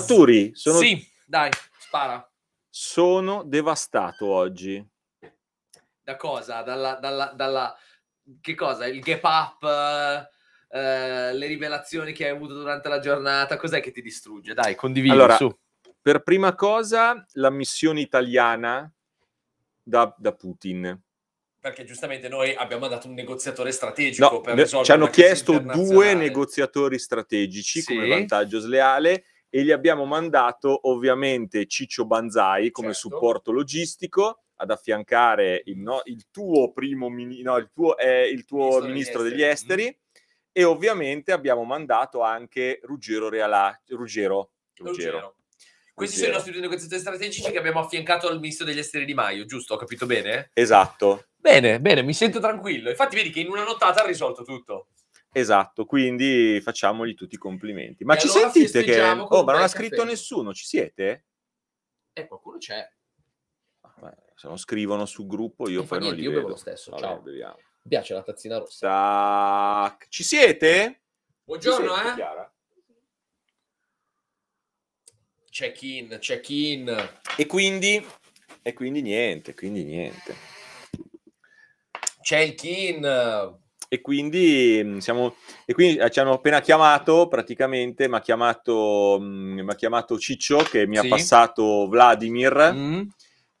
Fatturi, sono... Sì, dai, spara. Sono devastato oggi. Da cosa? Dalla... dalla, dalla... Che cosa? Il gap up... Eh, le rivelazioni che hai avuto durante la giornata, cos'è che ti distrugge? Dai, condividi allora, su. Per prima cosa, la missione italiana da, da Putin perché giustamente noi abbiamo dato un negoziatore strategico no, per risolvere ci hanno chiesto due negoziatori strategici sì. come vantaggio sleale e gli abbiamo mandato ovviamente Ciccio Banzai come certo. supporto logistico ad affiancare il, no, il tuo primo no, il tuo, eh, il tuo ministro, ministro degli esteri, degli esteri mm. e ovviamente abbiamo mandato anche Ruggero Realà, Ruggero, Ruggero. Questi Ruggero. sono i nostri due negoziatori strategici che abbiamo affiancato al ministro degli esteri Di Maio, giusto? Ho capito bene? Esatto. Bene, bene, mi sento tranquillo. Infatti vedi che in una nottata ha risolto tutto. Esatto, quindi facciamogli tutti i complimenti. Ma e ci allora sentite che... Oh, ma non ha scritto caffè. nessuno, ci siete? Eh, qualcuno c'è. Ah, se non scrivono sul gruppo io non poi non li io vedo. lo stesso, allora, ciao. Beviamo. Mi piace la tazzina rossa. Tac. Ci siete? Buongiorno, ci senti, eh? Check in, check in. E quindi... E quindi niente, quindi niente. Check in e quindi, mm, siamo, e quindi eh, ci hanno appena chiamato praticamente, mi ha chiamato, mm, chiamato, Ciccio che mi sì. ha passato Vladimir mm.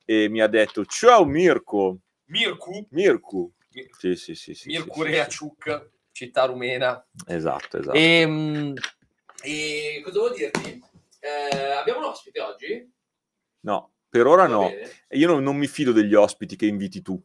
e mi ha detto ciao Mirko. Mirku? Mirku. Mir- sì, sì, sì. sì Mirku sì, Reaciuc, città rumena. Esatto, esatto. E, mm, e cosa devo dirti? Eh, abbiamo un ospite oggi? No, per ora Va no. Bene. Io non, non mi fido degli ospiti che inviti tu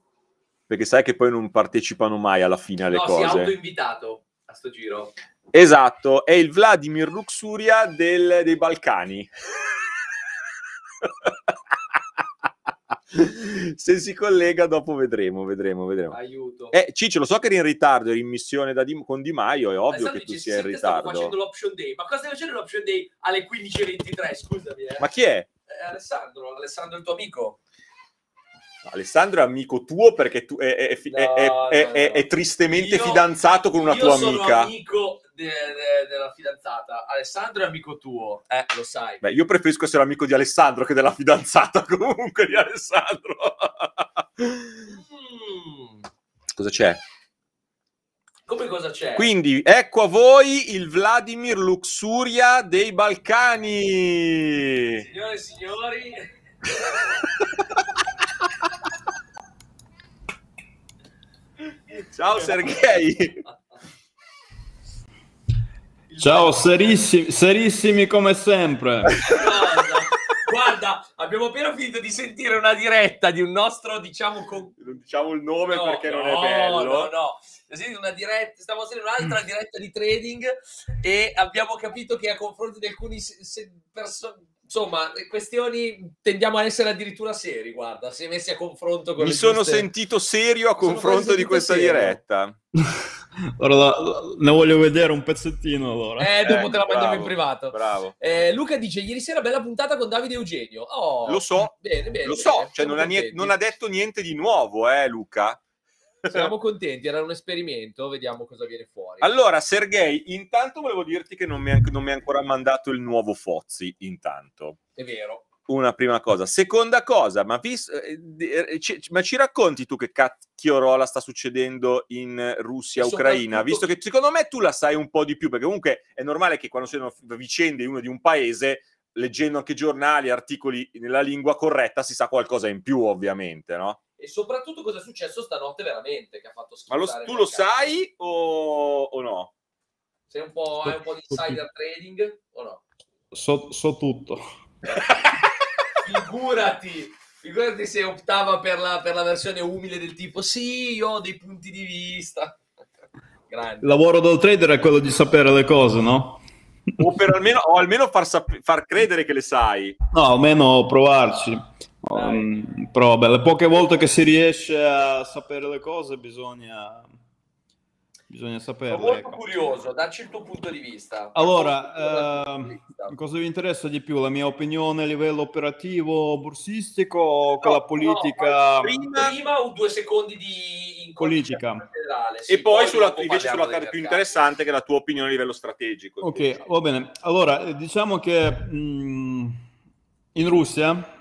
perché sai che poi non partecipano mai alla fine alle no, cose. No, si è autoinvitato a sto giro. Esatto, è il Vladimir Luxuria del, dei Balcani. Se si collega dopo vedremo, vedremo, vedremo. Aiuto. Eh, Ciccio, lo so che eri in ritardo, eri in missione di, con Di Maio, è ovvio che tu sia in ritardo. Stavo facendo l'option day, ma cosa stai facendo l'option day alle 15.23? Scusami. Eh. Ma chi è? Eh, Alessandro, Alessandro il tuo amico. Alessandro è amico tuo perché tu è, è, no, è, no, è, è tristemente io, fidanzato con una tua amica. amico de, de, della fidanzata. Alessandro è amico tuo, eh, lo sai. Beh, io preferisco essere amico di Alessandro che della fidanzata comunque di Alessandro. mm. Cosa c'è? Come cosa c'è? Quindi ecco a voi il Vladimir Luxuria dei Balcani. Signore e signori. Ciao Sergei. Ciao, serissimi, serissimi come sempre. Guarda, abbiamo appena finito di sentire una diretta di un nostro, diciamo... Con... Non diciamo il nome no, perché no, non è bello. No, no, una diretta, stavo facendo un'altra diretta di trading e abbiamo capito che a confronto di alcuni se, se, perso- insomma, questioni tendiamo a essere addirittura seri, guarda, se messi a confronto con... Mi sono giuste... sentito serio a confronto di questa serio. diretta. la, ne voglio vedere un pezzettino allora. Eh, dopo eh, te la bravo, eh, mandiamo in privato. Bravo. Eh, Luca dice, ieri sera bella puntata con Davide Eugenio. Oh, lo so, bene, bene, lo so, cioè, non, ha niente, non ha detto niente di nuovo, eh, Luca siamo contenti, era un esperimento, vediamo cosa viene fuori. Allora, Sergei, intanto volevo dirti che non mi, non ha ancora mandato il nuovo Fozzi, intanto. È vero una prima cosa. Seconda cosa, ma, vis- eh, eh ci, ma ci racconti tu che cacchio rola sta succedendo in Russia, Ucraina? Visto che secondo me tu la sai un po' di più, perché comunque è normale che quando si hanno vicende in uno di un paese, leggendo anche giornali, articoli nella lingua corretta, si sa qualcosa in più, ovviamente, no? e soprattutto cosa è successo stanotte veramente che ha fatto schifo. Ma lo, tu lo sai o, o, no? Sei un po', hai un po' di insider trading o no? So, so tutto. figurati, figurati se optava per la, per la versione umile del tipo sì, io ho dei punti di vista. Il lavoro del trader è quello di sapere le cose, no? o, almeno, o almeno far, sap- far, credere che le sai. No, almeno provarci um, però beh, le poche volte che si riesce a sapere le cose bisogna bisogna saperle. Sono molto ecco. curioso, dacci il tuo punto di vista. Allora, eh, vista. cosa vi interessa di più? La mia opinione a livello operativo borsistico o con la politica? No, prima, prima o due secondi di politica. Sì, e poi, poi sulla, invece sulla parte più interessante che è la tua opinione a livello strategico. Ok, invece. va bene. Allora, eh, diciamo che mh, mm, in Russia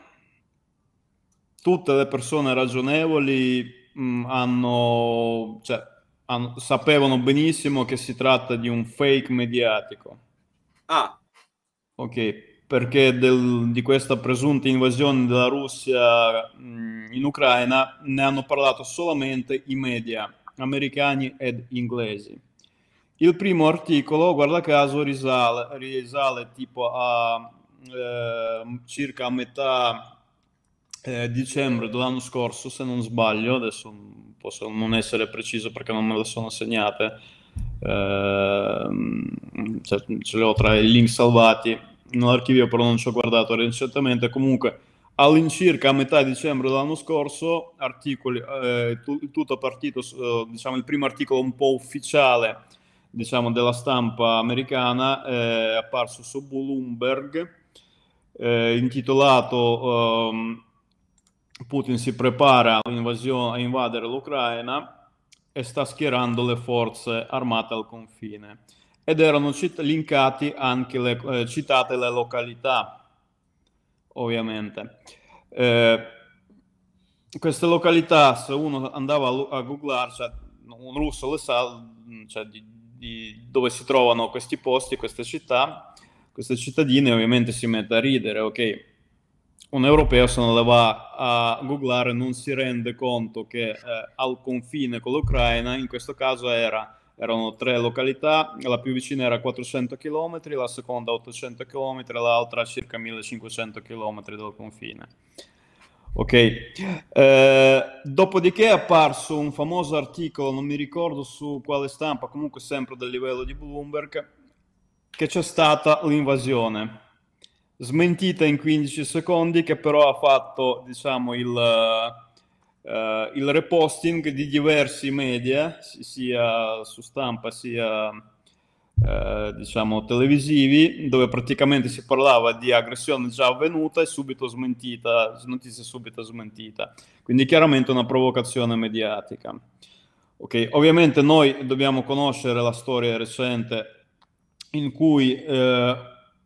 tutte le persone ragionevoli mh, mm, hanno, cioè, hanno, sapevano benissimo che si tratta di un fake mediatico. Ah. Ok, perché del, di questa presunta invasione della Russia mh, mm, in Ucraina ne hanno parlato solamente i media americani ed inglesi. Il primo articolo, guarda caso, risale, risale tipo a eh, circa metà eh, dicembre dell'anno scorso, se non sbaglio, adesso posso non essere preciso perché non me le sono segnate, eh, ce le ho tra i link salvati nell'archivio, però non ci ho guardato recentemente, comunque all'incirca a metà dicembre dell'anno scorso, articoli, eh, tu, tutto partito, eh, diciamo il primo articolo un po' ufficiale diciamo, della stampa americana eh, è apparso su Bloomberg, eh, intitolato... Um, Putin si prepara a invadere l'Ucraina e sta schierando le forze armate al confine. Ed erano cit- linkati anche le, eh, citate le località, ovviamente. Eh, queste località, se uno andava a, a googlare, cioè, un russo le sa cioè, di, di dove si trovano questi posti, queste città, queste cittadine, ovviamente si mette a ridere, ok? un europeo se non la va a googlare non si rende conto che eh, al confine con l'Ucraina, in questo caso era, erano tre località, la più vicina era a 400 km, la seconda a 800 km, l'altra a circa 1500 km dal confine. Ok, eh, dopodiché è apparso un famoso articolo, non mi ricordo su quale stampa, comunque sempre del livello di Bloomberg, che c'è stata l'invasione smentita in 15 secondi che però ha fatto diciamo, il, uh, il, reposting di diversi media sia su stampa sia uh, diciamo, televisivi dove praticamente si parlava di aggressione già avvenuta e subito smentita notizia subito smentita quindi chiaramente una provocazione mediatica okay. ovviamente noi dobbiamo conoscere la storia recente in cui eh,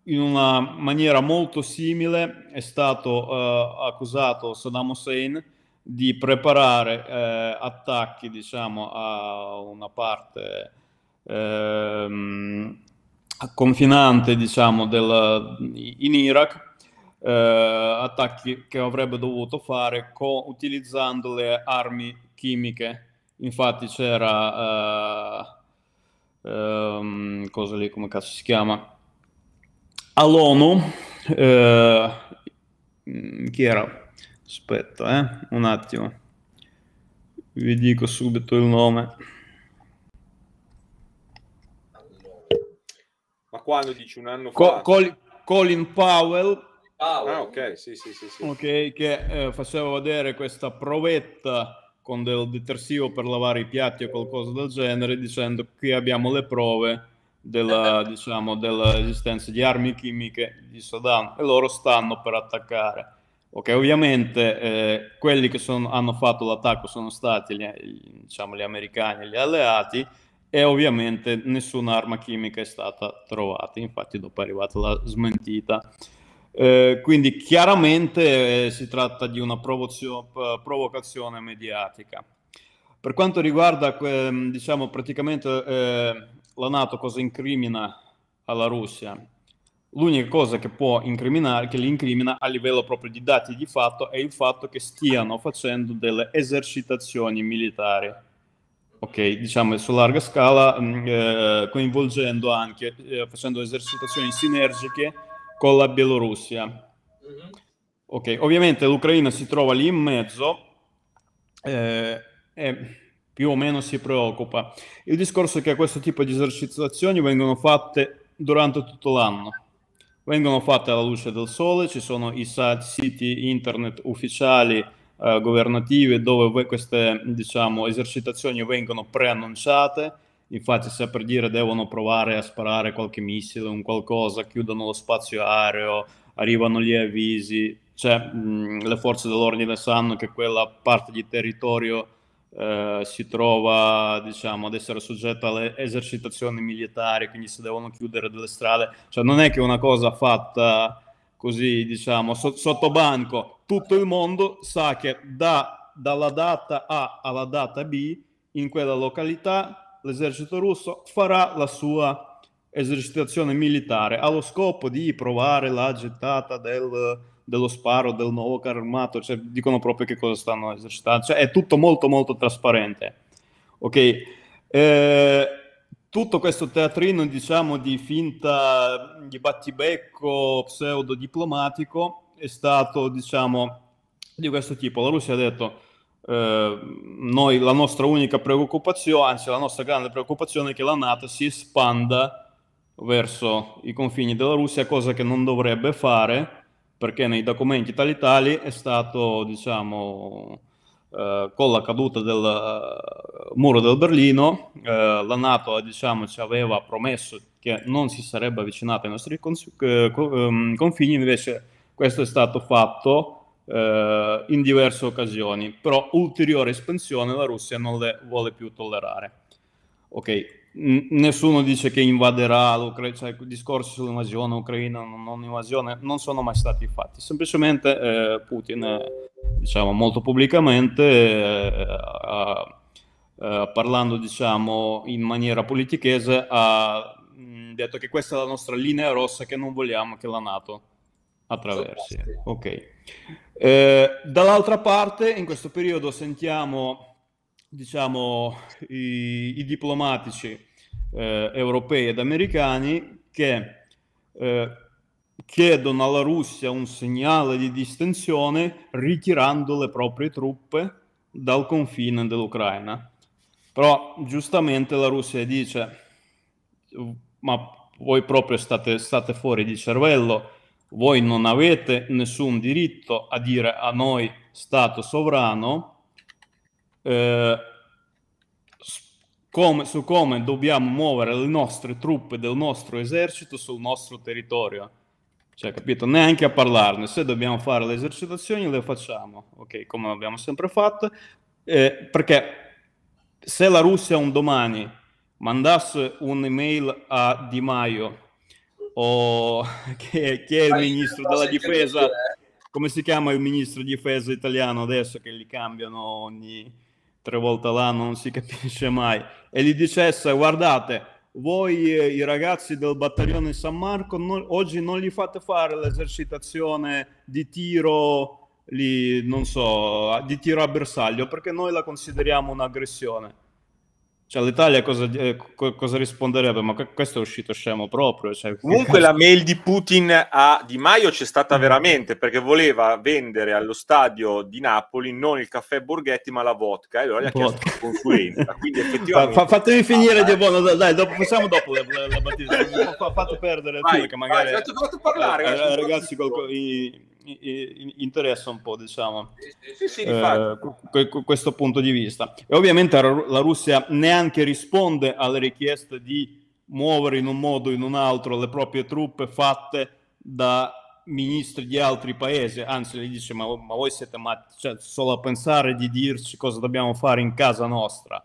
in una maniera molto simile è stato eh, accusato Saddam Hussein di preparare eh, attacchi diciamo, a una parte eh, confinante diciamo, del, in Iraq, eh, attacchi che avrebbe dovuto fare co- utilizzando le armi chimiche. Infatti c'era... Eh, ehm, cosa lì, come cazzo si chiama? all'ONU, eh, chi era? Aspetta, eh, un attimo, vi dico subito il nome. Ma quando dici un anno Co- fa? Col- Colin Powell. Powell. Ah, ok, sì, sì, sì. sì. Okay, che eh, faceva vedere questa provetta con del detersivo per lavare i piatti o qualcosa del genere, dicendo qui abbiamo le prove della, diciamo, dell'esistenza di armi chimiche di Saddam e loro stanno per attaccare. Ok, ovviamente eh, quelli che sono, hanno fatto l'attacco sono stati gli, diciamo, gli americani e gli alleati e ovviamente nessuna arma chimica è stata trovata, infatti dopo è arrivata la smentita. Eh, quindi chiaramente eh, si tratta di una provozio- eh, provocazione mediatica. Per quanto riguarda, diciamo, praticamente eh, l'ha cosa incrimina alla Russia. L'unica cosa che può incriminare, che li incrimina a livello proprio di dati di fatto, è il fatto che stiano facendo delle esercitazioni militari, ok, diciamo su larga scala, mm, eh, coinvolgendo anche, eh, facendo esercitazioni sinergiche con la Bielorussia. Mm-hmm. Ok, ovviamente l'Ucraina si trova lì in mezzo. Eh, eh, più o meno si preoccupa. Il discorso è che questo tipo di esercitazioni vengono fatte durante tutto l'anno. Vengono fatte alla luce del sole, ci sono i siti internet ufficiali eh, governativi dove queste diciamo, esercitazioni vengono preannunciate. Infatti, se per dire devono provare a sparare qualche missile, un qualcosa, chiudono lo spazio aereo, arrivano gli avvisi, cioè mh, mm, le forze dell'ordine sanno che quella parte di territorio eh, si trova diciamo, ad essere soggetto alle esercitazioni militari, quindi si devono chiudere delle strade, cioè non è che una cosa fatta così diciamo so- sotto banco, tutto il mondo sa che da, dalla data A alla data B in quella località l'esercito russo farà la sua esercitazione militare allo scopo di provare la gettata del dello sparo, del nuovo carro armato, cioè, dicono proprio che cosa stanno esercitando, cioè, è tutto molto molto trasparente. Ok, eh, tutto questo teatrino diciamo di finta, di battibecco pseudo diplomatico è stato diciamo di questo tipo, la Russia ha detto eh, noi, la nostra unica preoccupazione, anzi la nostra grande preoccupazione è che la Nato si espanda verso i confini della Russia, cosa che non dovrebbe fare, perché nei documenti tali tali è stato, diciamo, eh, con la caduta del eh, muro del Berlino, eh, la Nato diciamo, ci aveva promesso che non si sarebbe avvicinata ai nostri eh, ehm, confini, invece questo è stato fatto eh, in diverse occasioni, però ulteriore espansione la Russia non le vuole più tollerare. Ok, nessuno dice che invaderà l'Ucraina, cioè discorsi sull'invasione ucraina, non invasione, non sono mai stati fatti. Semplicemente eh, Putin, eh, diciamo molto pubblicamente, eh, a, eh, parlando diciamo in maniera politichese, ha mm, detto che questa è la nostra linea rossa che non vogliamo che la Nato attraversi. Ok. Eh, dall'altra parte, in questo periodo sentiamo diciamo, i, i, diplomatici eh, europei ed americani che eh, chiedono alla Russia un segnale di distensione ritirando le proprie truppe dal confine dell'Ucraina. Però giustamente la Russia dice, ma voi proprio state, state fuori di cervello, voi non avete nessun diritto a dire a noi Stato sovrano eh, come, su come dobbiamo muovere le nostre truppe del nostro esercito sul nostro territorio. Cioè, capito? Neanche a parlarne. Se dobbiamo fare le esercitazioni, le facciamo, ok? Come abbiamo sempre fatto. Eh, perché se la Russia un domani mandasse un'email a Di Maio o che, che è il ministro della difesa, come si chiama il ministro di difesa italiano adesso che li cambiano ogni tre volte l'anno, non si capisce mai e gli dicesse guardate voi eh, i ragazzi del battaglione San Marco no, oggi non gli fate fare l'esercitazione di tiro, lì, so, di tiro a bersaglio perché noi la consideriamo un'aggressione cioè, l'Italia cosa, eh, cosa, risponderebbe? Ma questo è uscito scemo proprio. Cioè... Comunque la mail di Putin a Di Maio c'è stata mm. veramente perché voleva vendere allo stadio di Napoli non il caffè Borghetti ma la vodka e allora gli ha chiesto la consulenza. Quindi effettivamente... Fa, fatemi ah, finire ah, Di eh. Buono, dai, dopo, facciamo dopo la, la, la battaglia. Fate perdere vai, tu che magari... Vai, ti ho fatto parlare. Eh, eh, eh ragazzi, ragazzi interessa un po', diciamo, sì, sì, eh, questo punto di vista. E ovviamente la Russia neanche risponde alle richieste di muovere in un modo o in un altro le proprie truppe fatte da ministri di altri paesi, anzi gli dice ma, ma voi siete matti, cioè, solo a pensare di dirci cosa dobbiamo fare in casa nostra.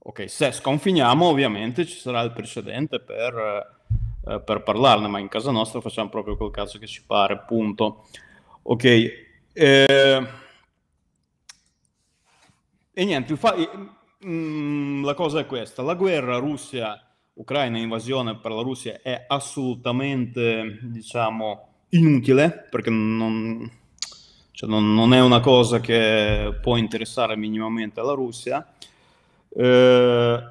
Ok, se sconfiniamo ovviamente ci sarà il precedente per, eh, per parlarne, ma in casa nostra facciamo proprio quel caso che ci pare, punto. Ok. Eh, e niente, fa, mh, mm, la cosa è questa, la guerra Russia-Ucraina, invasione per la Russia è assolutamente, diciamo, inutile, perché non, cioè non, non è una cosa che può interessare minimamente la Russia. Eh,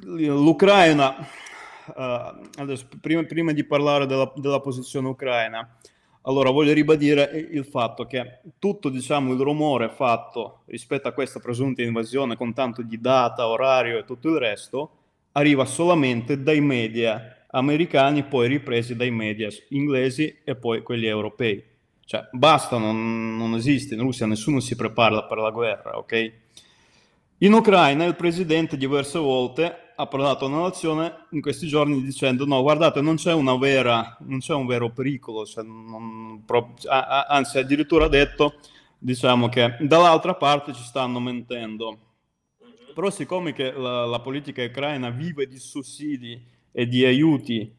L'Ucraina, eh, adesso, prima, prima, di parlare della, della posizione ucraina, allora, voglio ribadire il fatto che tutto diciamo, il rumore fatto rispetto a questa presunta invasione con tanto di data, orario e tutto il resto arriva solamente dai media americani, poi ripresi dai media inglesi e poi quelli europei. Cioè, basta, non, non esiste, in Russia nessuno si prepara per la guerra, ok? In Ucraina il presidente diverse volte ha approdato una nazione in questi giorni dicendo no, guardate, non c'è, una vera, non c'è un vero pericolo, cioè non, pro, a, a, anzi addirittura ha detto diciamo che dall'altra parte ci stanno mentendo. Però siccome la, la, politica ucraina vive di sussidi e di aiuti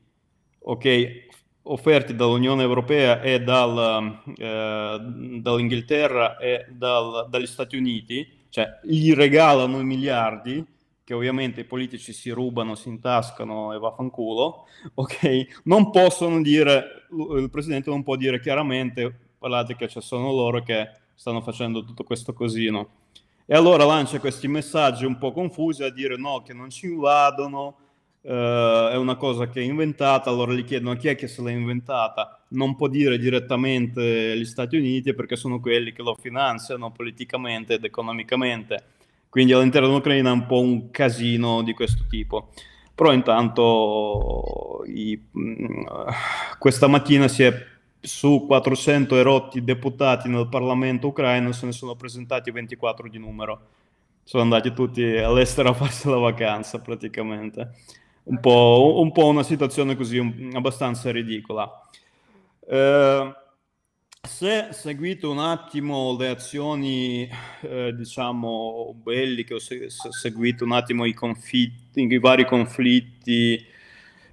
okay, offerti dall'Unione Europea e dal, eh, dall'Inghilterra e dal, dagli Stati Uniti, cioè gli regalano i miliardi, che ovviamente i politici si rubano, si intascano e vaffanculo, ok? Non possono dire, il presidente non può dire chiaramente, guardate che ci sono loro che stanno facendo tutto questo cosino. E allora lancia questi messaggi un po' confusi a dire no, che non ci invadono, eh, è una cosa che è inventata, allora gli chiedono chi è che se l'ha inventata, non può dire direttamente gli Stati Uniti perché sono quelli che lo finanziano politicamente ed economicamente quindi all'interno dell'Ucraina è un po' un casino di questo tipo. Però intanto i, mm, questa mattina si è su 400 erotti deputati nel Parlamento ucraino se ne sono presentati 24 di numero. Sono andati tutti all'estero a farsi la vacanza praticamente. Un po', un po una situazione così un, abbastanza ridicola. Eh, se seguite un attimo le azioni, eh, diciamo, belliche, o se, se seguite un attimo i, confitti, i vari conflitti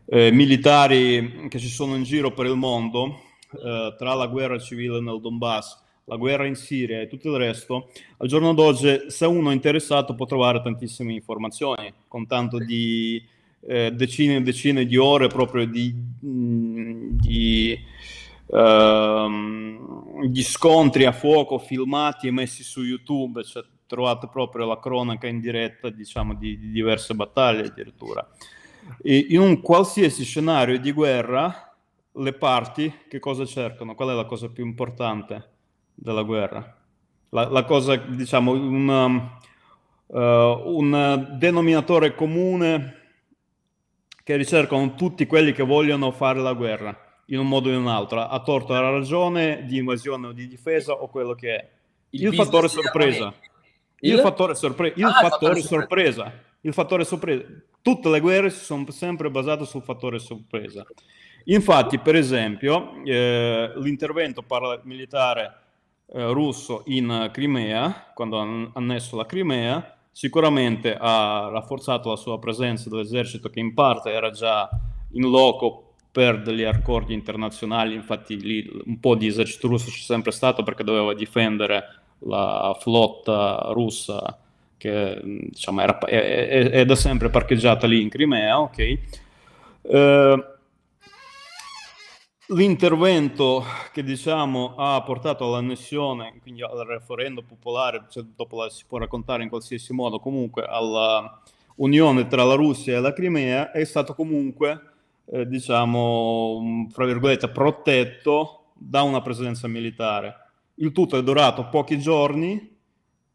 eh, militari che ci sono in giro per il mondo, eh, tra la guerra civile nel Donbass, la guerra in Siria e tutto il resto, al giorno d'oggi, se uno è interessato, può trovare tantissime informazioni, con tanto di eh, decine e decine di ore proprio di, mm, di Ehm, gli scontri a fuoco filmati e messi su YouTube, cioè, trovate proprio la cronaca in diretta diciamo, di, di diverse battaglie addirittura. E in un qualsiasi scenario di guerra, le parti che cosa cercano? Qual è la cosa più importante della guerra? La, la cosa, diciamo, un, uh, un denominatore comune che ricercano tutti quelli che vogliono fare la guerra in un modo o in un altro, a torto o a ragione, di invasione o di difesa o quello che è. Il, il fattore sorpresa. Il... il, fattore, sorpre... il ah, fattore, sorpresa. sorpresa. Il fattore sorpresa. Tutte le guerre si sono sempre basate sul fattore sorpresa. Infatti, per esempio, eh, l'intervento paramilitare eh, russo in Crimea, quando ha annesso la Crimea, sicuramente ha rafforzato la sua presenza dell'esercito che in parte era già in loco per degli accordi internazionali, infatti lì un po' di esercito russo c'è sempre stato perché doveva difendere la flotta russa che mm, diciamo, era, è, è, è, da sempre parcheggiata lì in Crimea. Okay. Eh, l'intervento che diciamo, ha portato all'annessione, quindi al referendum popolare, cioè, dopo la si può raccontare in qualsiasi modo, comunque alla unione tra la Russia e la Crimea, è stato comunque eh, diciamo, fra virgolette, protetto da una presenza militare. Il tutto è durato pochi giorni,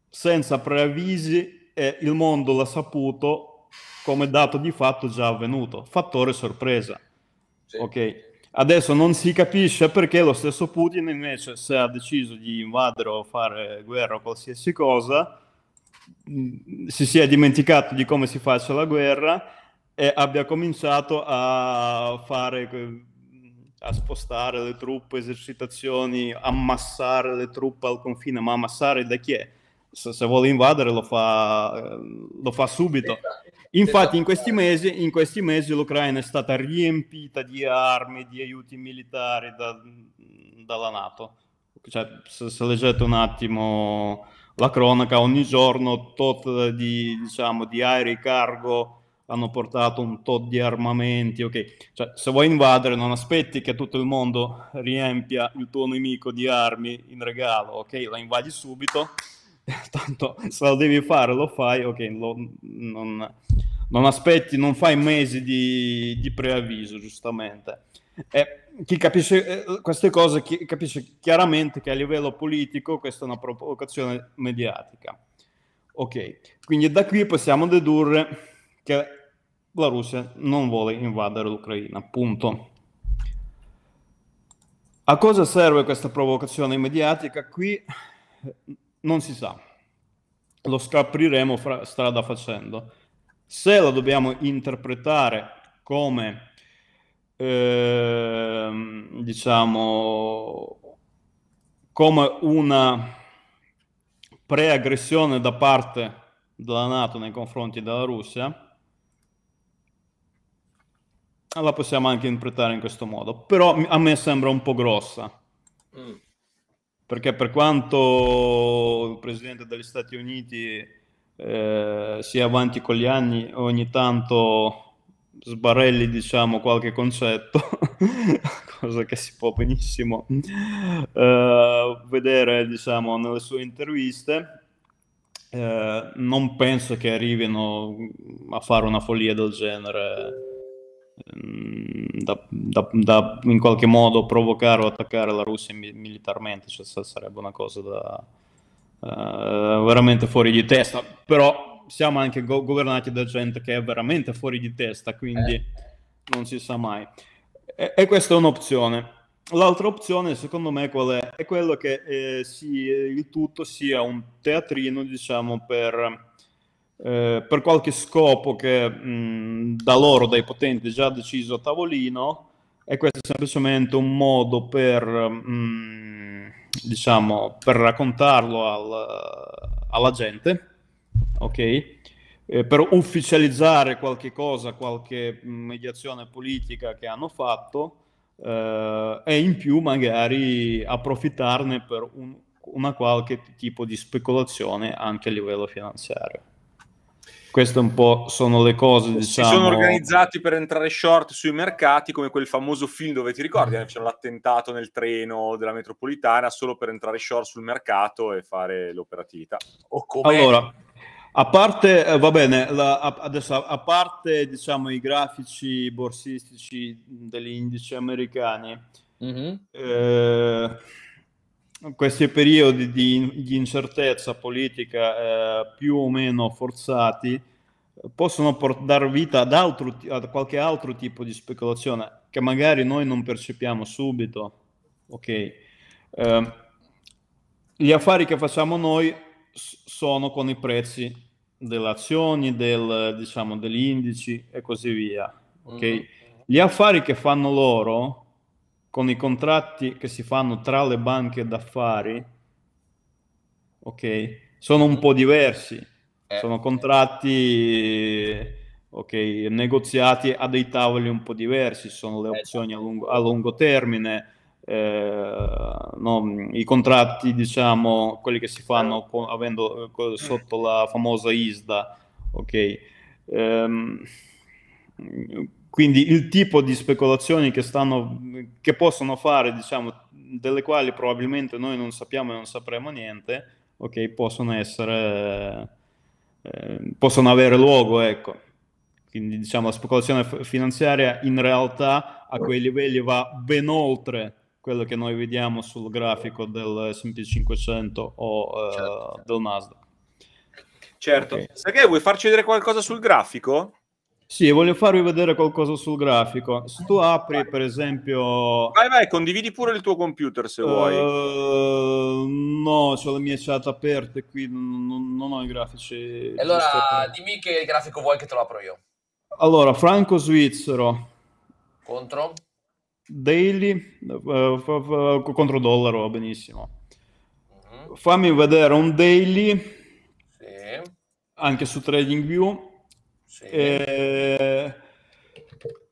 senza preavvisi, e il mondo l'ha saputo come dato di fatto già avvenuto. Fattore sorpresa. Sì. Okay. Adesso non si capisce perché lo stesso Putin invece se ha deciso di invadere o fare guerra o qualsiasi cosa, mm, si sia dimenticato di come si faccia la guerra e abbia cominciato a fare a spostare le truppe, esercitazioni, ammassare le truppe al confine, ma ammassare da chi è? Se, se vuole invadere lo fa, lo fa subito. Esatto. Infatti in questi, esatto. mesi, in questi, mesi, l'Ucraina è stata riempita di armi, di aiuti militari da, dalla Nato. Cioè, se, se, leggete un attimo la cronaca, ogni giorno tot di, diciamo, di aerei cargo hanno portato un tot di armamenti, ok. Cioè, se vuoi invadere non aspetti che tutto il mondo riempia il tuo nemico di armi in regalo, ok? La invadi subito, tanto se lo devi fare lo fai, ok, lo, non, non, aspetti, non fai mesi di, di preavviso, giustamente. E chi capisce eh, queste cose chi, capisce chiaramente che a livello politico questa è una provocazione mediatica. Ok, quindi da qui possiamo dedurre che la Russia non vuole invadere l'Ucraina, punto. A cosa serve questa provocazione mediatica? Qui non si sa, lo scapriremo fra- strada facendo. Se la dobbiamo interpretare come, eh, diciamo, come una preaggressione da parte della Nato nei confronti della Russia, la possiamo anche interpretare in questo modo, però a me sembra un po' grossa. Mm. Perché per quanto il presidente degli Stati Uniti eh, sia avanti con gli anni, ogni tanto sbarelli diciamo qualche concetto, cosa che si può benissimo eh, vedere diciamo nelle sue interviste, eh, non penso che arrivino a fare una follia del genere Ehm, da, da, da, in qualche modo provocare o attaccare la Russia militarmente, cioè, sarebbe una cosa da, uh, veramente fuori di testa, però siamo anche go- governati da gente che è veramente fuori di testa, quindi eh. non si sa mai. E-, e, questa è un'opzione. L'altra opzione, secondo me, qual è? È quello che eh, si, il tutto sia un teatrino, diciamo, per eh, per qualche scopo che mh, da loro, dai potenti, è già deciso a tavolino e questo è semplicemente un modo per, mh, diciamo, per raccontarlo al, alla gente, ok? Eh, per ufficializzare qualche cosa, qualche mediazione politica che hanno fatto eh, e in più magari approfittarne per un, una qualche tipo di speculazione anche a livello finanziario queste un po' sono le cose diciamo... si sono organizzati per entrare short sui mercati come quel famoso film dove ti ricordi eh, c'era l'attentato nel treno della metropolitana solo per entrare short sul mercato e fare l'operatività o come... allora a parte, eh, va bene, la, adesso a, a parte diciamo, i grafici borsistici degli indici americani, mm-hmm. eh, questi periodi di, di incertezza politica eh, più o meno forzati possono por- dar vita ad altro, a qualche altro tipo di speculazione che magari noi non percepiamo subito. Ok, eh, gli affari che facciamo noi sono con i prezzi delle azioni, del, diciamo, degli indici e così via. Okay? Mm-hmm. Gli affari che fanno loro con i contratti che si fanno tra le banche d'affari, ok, sono un po' diversi. Eh. Sono contratti okay, negoziati a dei tavoli un po' diversi, sono le eh, opzioni a lungo, a lungo termine, eh, no, i contratti, diciamo, quelli che si eh. fanno con, avendo sotto la famosa ISDA, ok. Um, quindi il tipo di speculazioni che, stanno, che possono fare, diciamo, delle quali probabilmente noi non sappiamo e non sapremo niente, okay, possono essere, eh, possono avere luogo, ecco. Quindi diciamo la speculazione finanziaria in realtà a quei livelli va ben oltre quello che noi vediamo sul grafico del S&P 500 o eh, certo. del Nasdaq. Certo, okay. Sergei vuoi farci vedere qualcosa sul grafico? Sì, voglio farvi vedere qualcosa sul grafico. Se tu apri, vai. per esempio... Vai, vai, condividi pure il tuo computer se uh, vuoi. Eh, no, ho le mie chat aperte qui, non, non ho i grafici. allora, dimmi che grafico vuoi che te lo apro io. Allora, Franco Svizzero. Contro? Daily, uh, contro dollaro, va benissimo. Uh-huh. Fammi vedere un daily, sì. anche su TradingView sì. E, eh,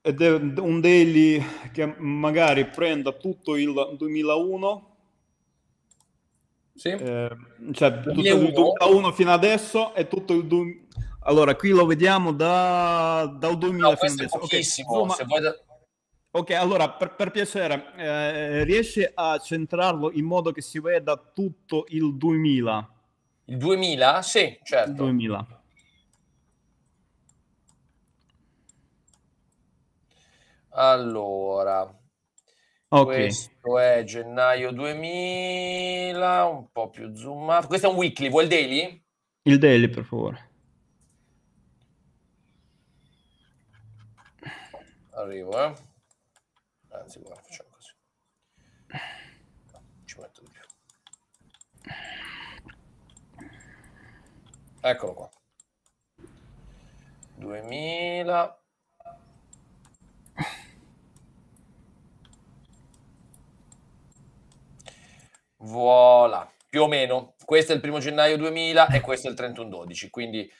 ed è un daily che magari prenda tutto il 2001. Sì. Eh, cioè, tutto il 2001 fino adesso e tutto il 2000. Allora, qui lo vediamo da, dal 2000 no, fino adesso. Okay. Insomma, da... ok, allora per, per piacere, eh, riesci a centrarlo in modo che si veda tutto il 2000? Il 2000? Sì, certo. 2000. Allora, okay. questo è gennaio 2000, un po' più zoomato. Questo è un weekly, vuoi il daily? Il daily, per favore. Arrivo, eh. Anzi, guarda, facciamo così. Ci metto di più. Eccolo qua. 2000 Voilà, più o meno. Questo è il primo gennaio 2000 e mm. questo è il 31-12, quindi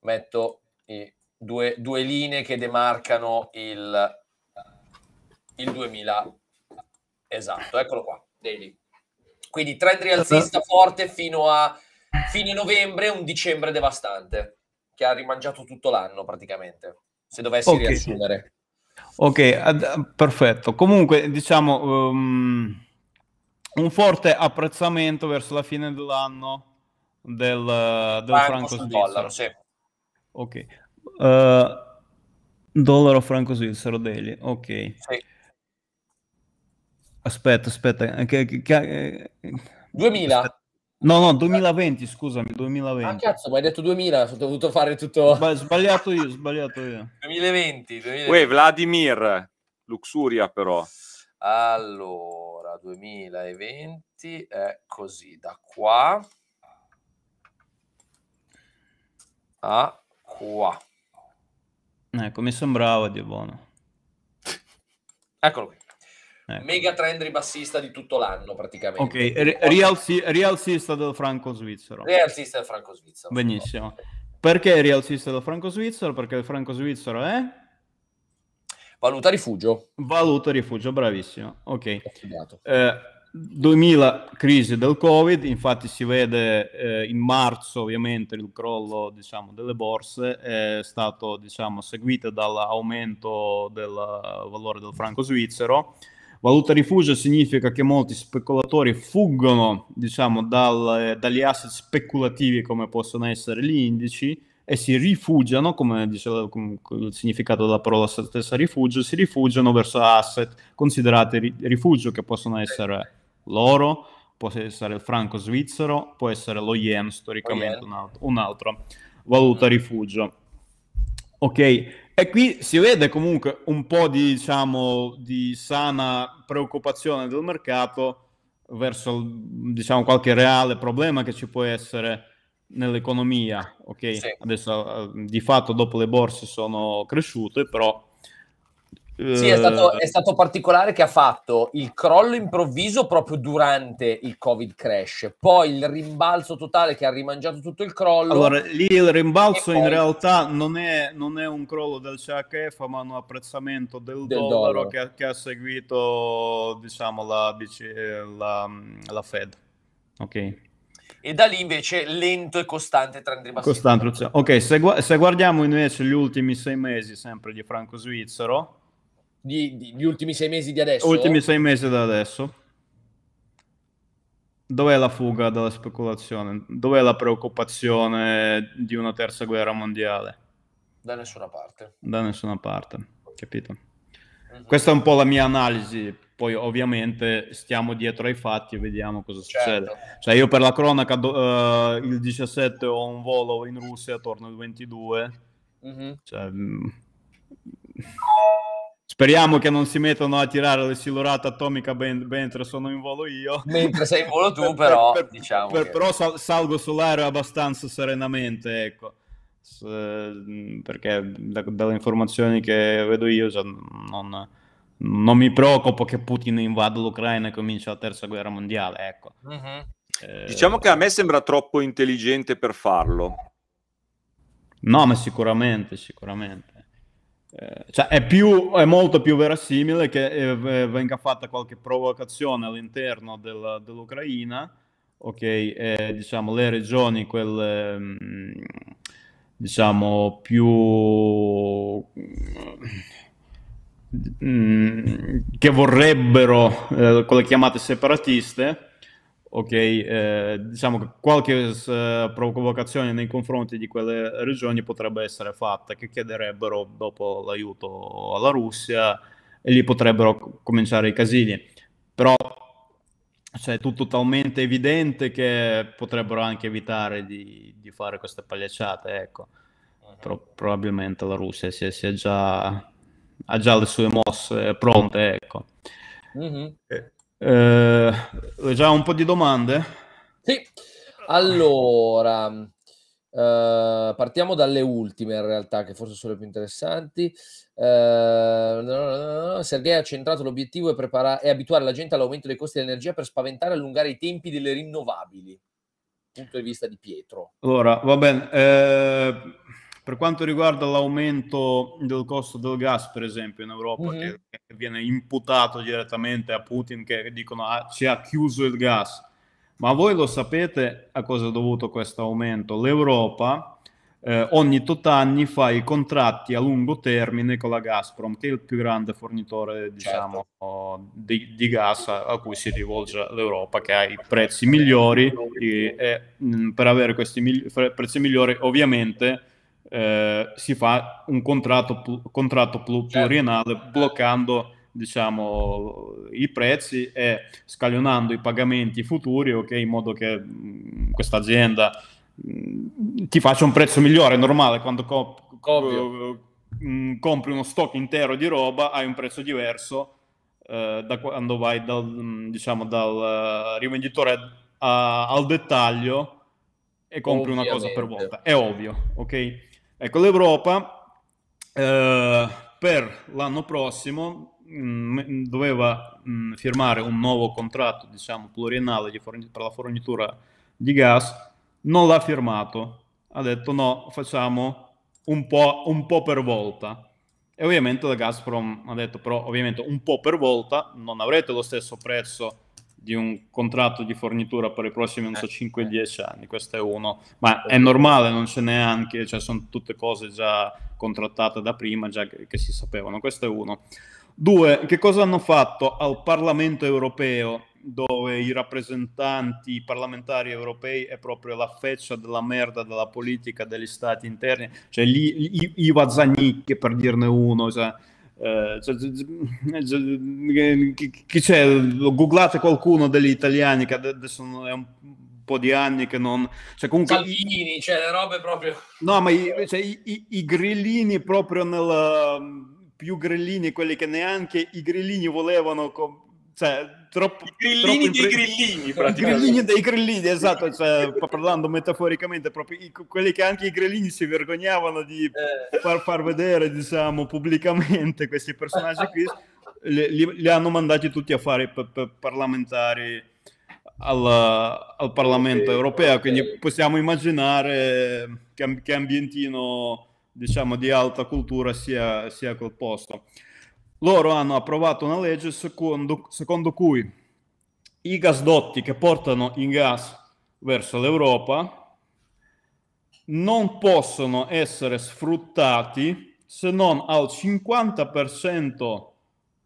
metto due, due, linee che demarcano il, il 2000. Esatto, eccolo qua, daily. Quindi trend rialzista forte fino a fine novembre, un dicembre devastante, che ha rimangiato tutto l'anno praticamente, se dovessi okay. riassumere. Ok, ad, perfetto. Comunque, diciamo... Um un forte apprezzamento verso la fine dell'anno del, eh, del franco svizzero. Sì. Ok. Uh, dollaro franco svizzero daily, ok. Sì. Aspetta, aspetta. Eh, che, che, che... 2000. Aspetta. No, no, 2020, scusami, 2020. Ah, cazzo, ma hai detto 2000, sono dovuto fare tutto... sbagliato io, sbagliato io. 2020, 2020. Uè, Vladimir, Luxuria però. Allora... 2020 è così, da qua a qua. Ecco, mi sembrava di buono. Eccolo qui. Ecco. Mega trend ribassista di tutto l'anno praticamente. Ok, Re- rialzi- rialzista del franco svizzero. real Rialzista del franco svizzero. Benissimo. Perché rialzista del franco svizzero? Perché il franco svizzero è Valuta rifugio. Valuta rifugio, bravissimo. Ok. 2000 eh, crisi del Covid, infatti si vede eh, in marzo ovviamente il crollo diciamo, delle borse è stato diciamo, seguito dall'aumento del valore del franco svizzero. Valuta rifugio significa che molti speculatori fuggono diciamo, dal, dagli asset speculativi come possono essere gli indici e si rifugiano, come diceva come il significato della parola stessa rifugio, si rifugiano verso asset considerati ri- rifugio che possono essere l'oro, può essere il franco svizzero, può essere lo yen storicamente, oh, yeah. un un'altra valuta rifugio. Ok, e qui si vede comunque un po' di, diciamo, di sana preoccupazione del mercato verso diciamo, qualche reale problema che ci può essere nell'economia, ok? Sì. Adesso eh, di fatto dopo le borse sono cresciute, però... Sì, è stato, eh, è stato, particolare che ha fatto il crollo improvviso proprio durante il Covid crash, poi il rimbalzo totale che ha rimangiato tutto il crollo. Allora, lì il rimbalzo poi... in realtà non è, non è, un crollo del CHF, ma un apprezzamento del, del dollaro, dollaro. Che, che, ha seguito, diciamo, la, la, la Fed. Ok e da lì invece lento e costante trend ribassista. Costante, ok, se, gu- se, guardiamo invece gli ultimi sei mesi sempre di Franco Svizzero. Di, di, gli ultimi sei mesi di adesso? Ultimi sei mesi da adesso. Dov'è la fuga dalla speculazione? Dov'è la preoccupazione di una terza guerra mondiale? Da nessuna parte. Da nessuna parte, capito? Mm-hmm. Questa è un po' la mia analisi poi ovviamente stiamo dietro ai fatti e vediamo cosa certo. succede. Cioè io per la cronaca do, uh, il 17 ho un volo in Russia, torno il 22. Mm-hmm. Cioè, mm, Speriamo che non si mettano a tirare le silurate atomiche ben, mentre sono in volo io. Mentre sei in volo tu, per, però, per, diciamo per, che... Però sal- salgo sull'aereo abbastanza serenamente, ecco. Se, mm, perché da, dalle informazioni che vedo io, cioè, non, non mi preoccupo che Putin invada l'Ucraina e comincia la terza guerra mondiale. Ecco. Mm-hmm. Eh... Diciamo che a me sembra troppo intelligente per farlo. No, ma sicuramente, sicuramente. Eh, cioè è, più, è, molto più verosimile che eh, eh venga fatta qualche provocazione all'interno del, dell'Ucraina, ok, e, eh, diciamo le regioni quelle, mm, diciamo più Mm, che vorrebbero eh, quelle chiamate separatiste, ok, eh, diciamo che qualche eh, provocazione nei confronti di quelle regioni potrebbe essere fatta, che chiederebbero dopo l'aiuto alla Russia e lì potrebbero cominciare i casini. Però cioè, è tutto talmente evidente che potrebbero anche evitare di, di fare queste pagliacciate, ecco. Però, probabilmente la Russia si è, si è già ha già le sue mosse pronte, ecco. Mm-hmm. Eh, già un po' di domande? Sì, allora, eh, partiamo dalle ultime in realtà, che forse sono le più interessanti. Eh, no, no, no, Sergei ha centrato l'obiettivo e prepara- è abituare la gente all'aumento dei costi dell'energia per spaventare e allungare i tempi delle rinnovabili. Punto di vista di Pietro. Allora, va bene. Eh per quanto riguarda l'aumento del costo del gas, per esempio, in Europa, mm-hmm. che, viene imputato direttamente a Putin, che dicono ah, ci ha chiuso il gas, ma voi lo sapete a cosa è dovuto questo aumento? L'Europa eh, ogni tot anni fa i contratti a lungo termine con la Gazprom, che è il più grande fornitore diciamo, certo. di, di, gas a, a, cui si rivolge l'Europa, che ha i prezzi migliori e, e eh, mh, per avere questi migli- prezzi migliori ovviamente eh, si fa un contratto, contratto pl- pluriennale certo. bloccando diciamo, i prezzi e scaglionando i pagamenti futuri, okay, in modo che mm, questa azienda mm, ti faccia un prezzo migliore, è normale quando co- mm, compri uno stock intero di roba hai un prezzo diverso eh, da quando vai dal, diciamo, dal eh, rivenditore a, al dettaglio e compri Ovviamente. una cosa per volta, è ovvio, ok? Ecco, l'Europa eh, per l'anno prossimo mh, mm, doveva mh, mm, firmare un nuovo contratto, diciamo, pluriennale forn- per la fornitura di gas, non l'ha firmato, ha detto no, facciamo un po', un po per volta. E ovviamente la Gazprom ha detto però ovviamente un po' per volta non avrete lo stesso prezzo di un contratto di fornitura per i prossimi, so, 5-10 eh, eh. anni, questo è uno, ma è normale, non ce n'è anche, cioè sono tutte cose già contrattate da prima, già che, che si sapevano, questo è uno. Due, che cosa hanno fatto al Parlamento europeo, dove i rappresentanti i parlamentari europei è proprio la feccia della merda della politica degli stati interni, cioè lì, Iva Zanicchi, per dirne uno, cioè, eh, cioè, cioè chi c'è, googlate qualcuno degli italiani che adesso è un po' di anni che non... Cioè, comunque, Salvini, cioè le robe proprio... No, ma i, cioè, i, i grillini proprio nel... più grillini, quelli che neanche i grillini volevano... Com- cioè, troppo, I grillini troppo impre... dei grillini, praticamente. I grillini dei grillini, esatto, cioè, parlando metaforicamente, proprio i, quelli che anche i grillini si vergognavano di eh. far, far vedere, diciamo, pubblicamente questi personaggi qui, li, li, li hanno mandati tutti a fare p- p- parlamentari alla, al Parlamento okay, europeo, okay. quindi possiamo immaginare che, che ambientino, diciamo, di alta cultura sia, sia quel posto. Loro hanno approvato una legge secondo, secondo cui i gasdotti che portano il gas verso l'Europa non possono essere sfruttati se non al 50%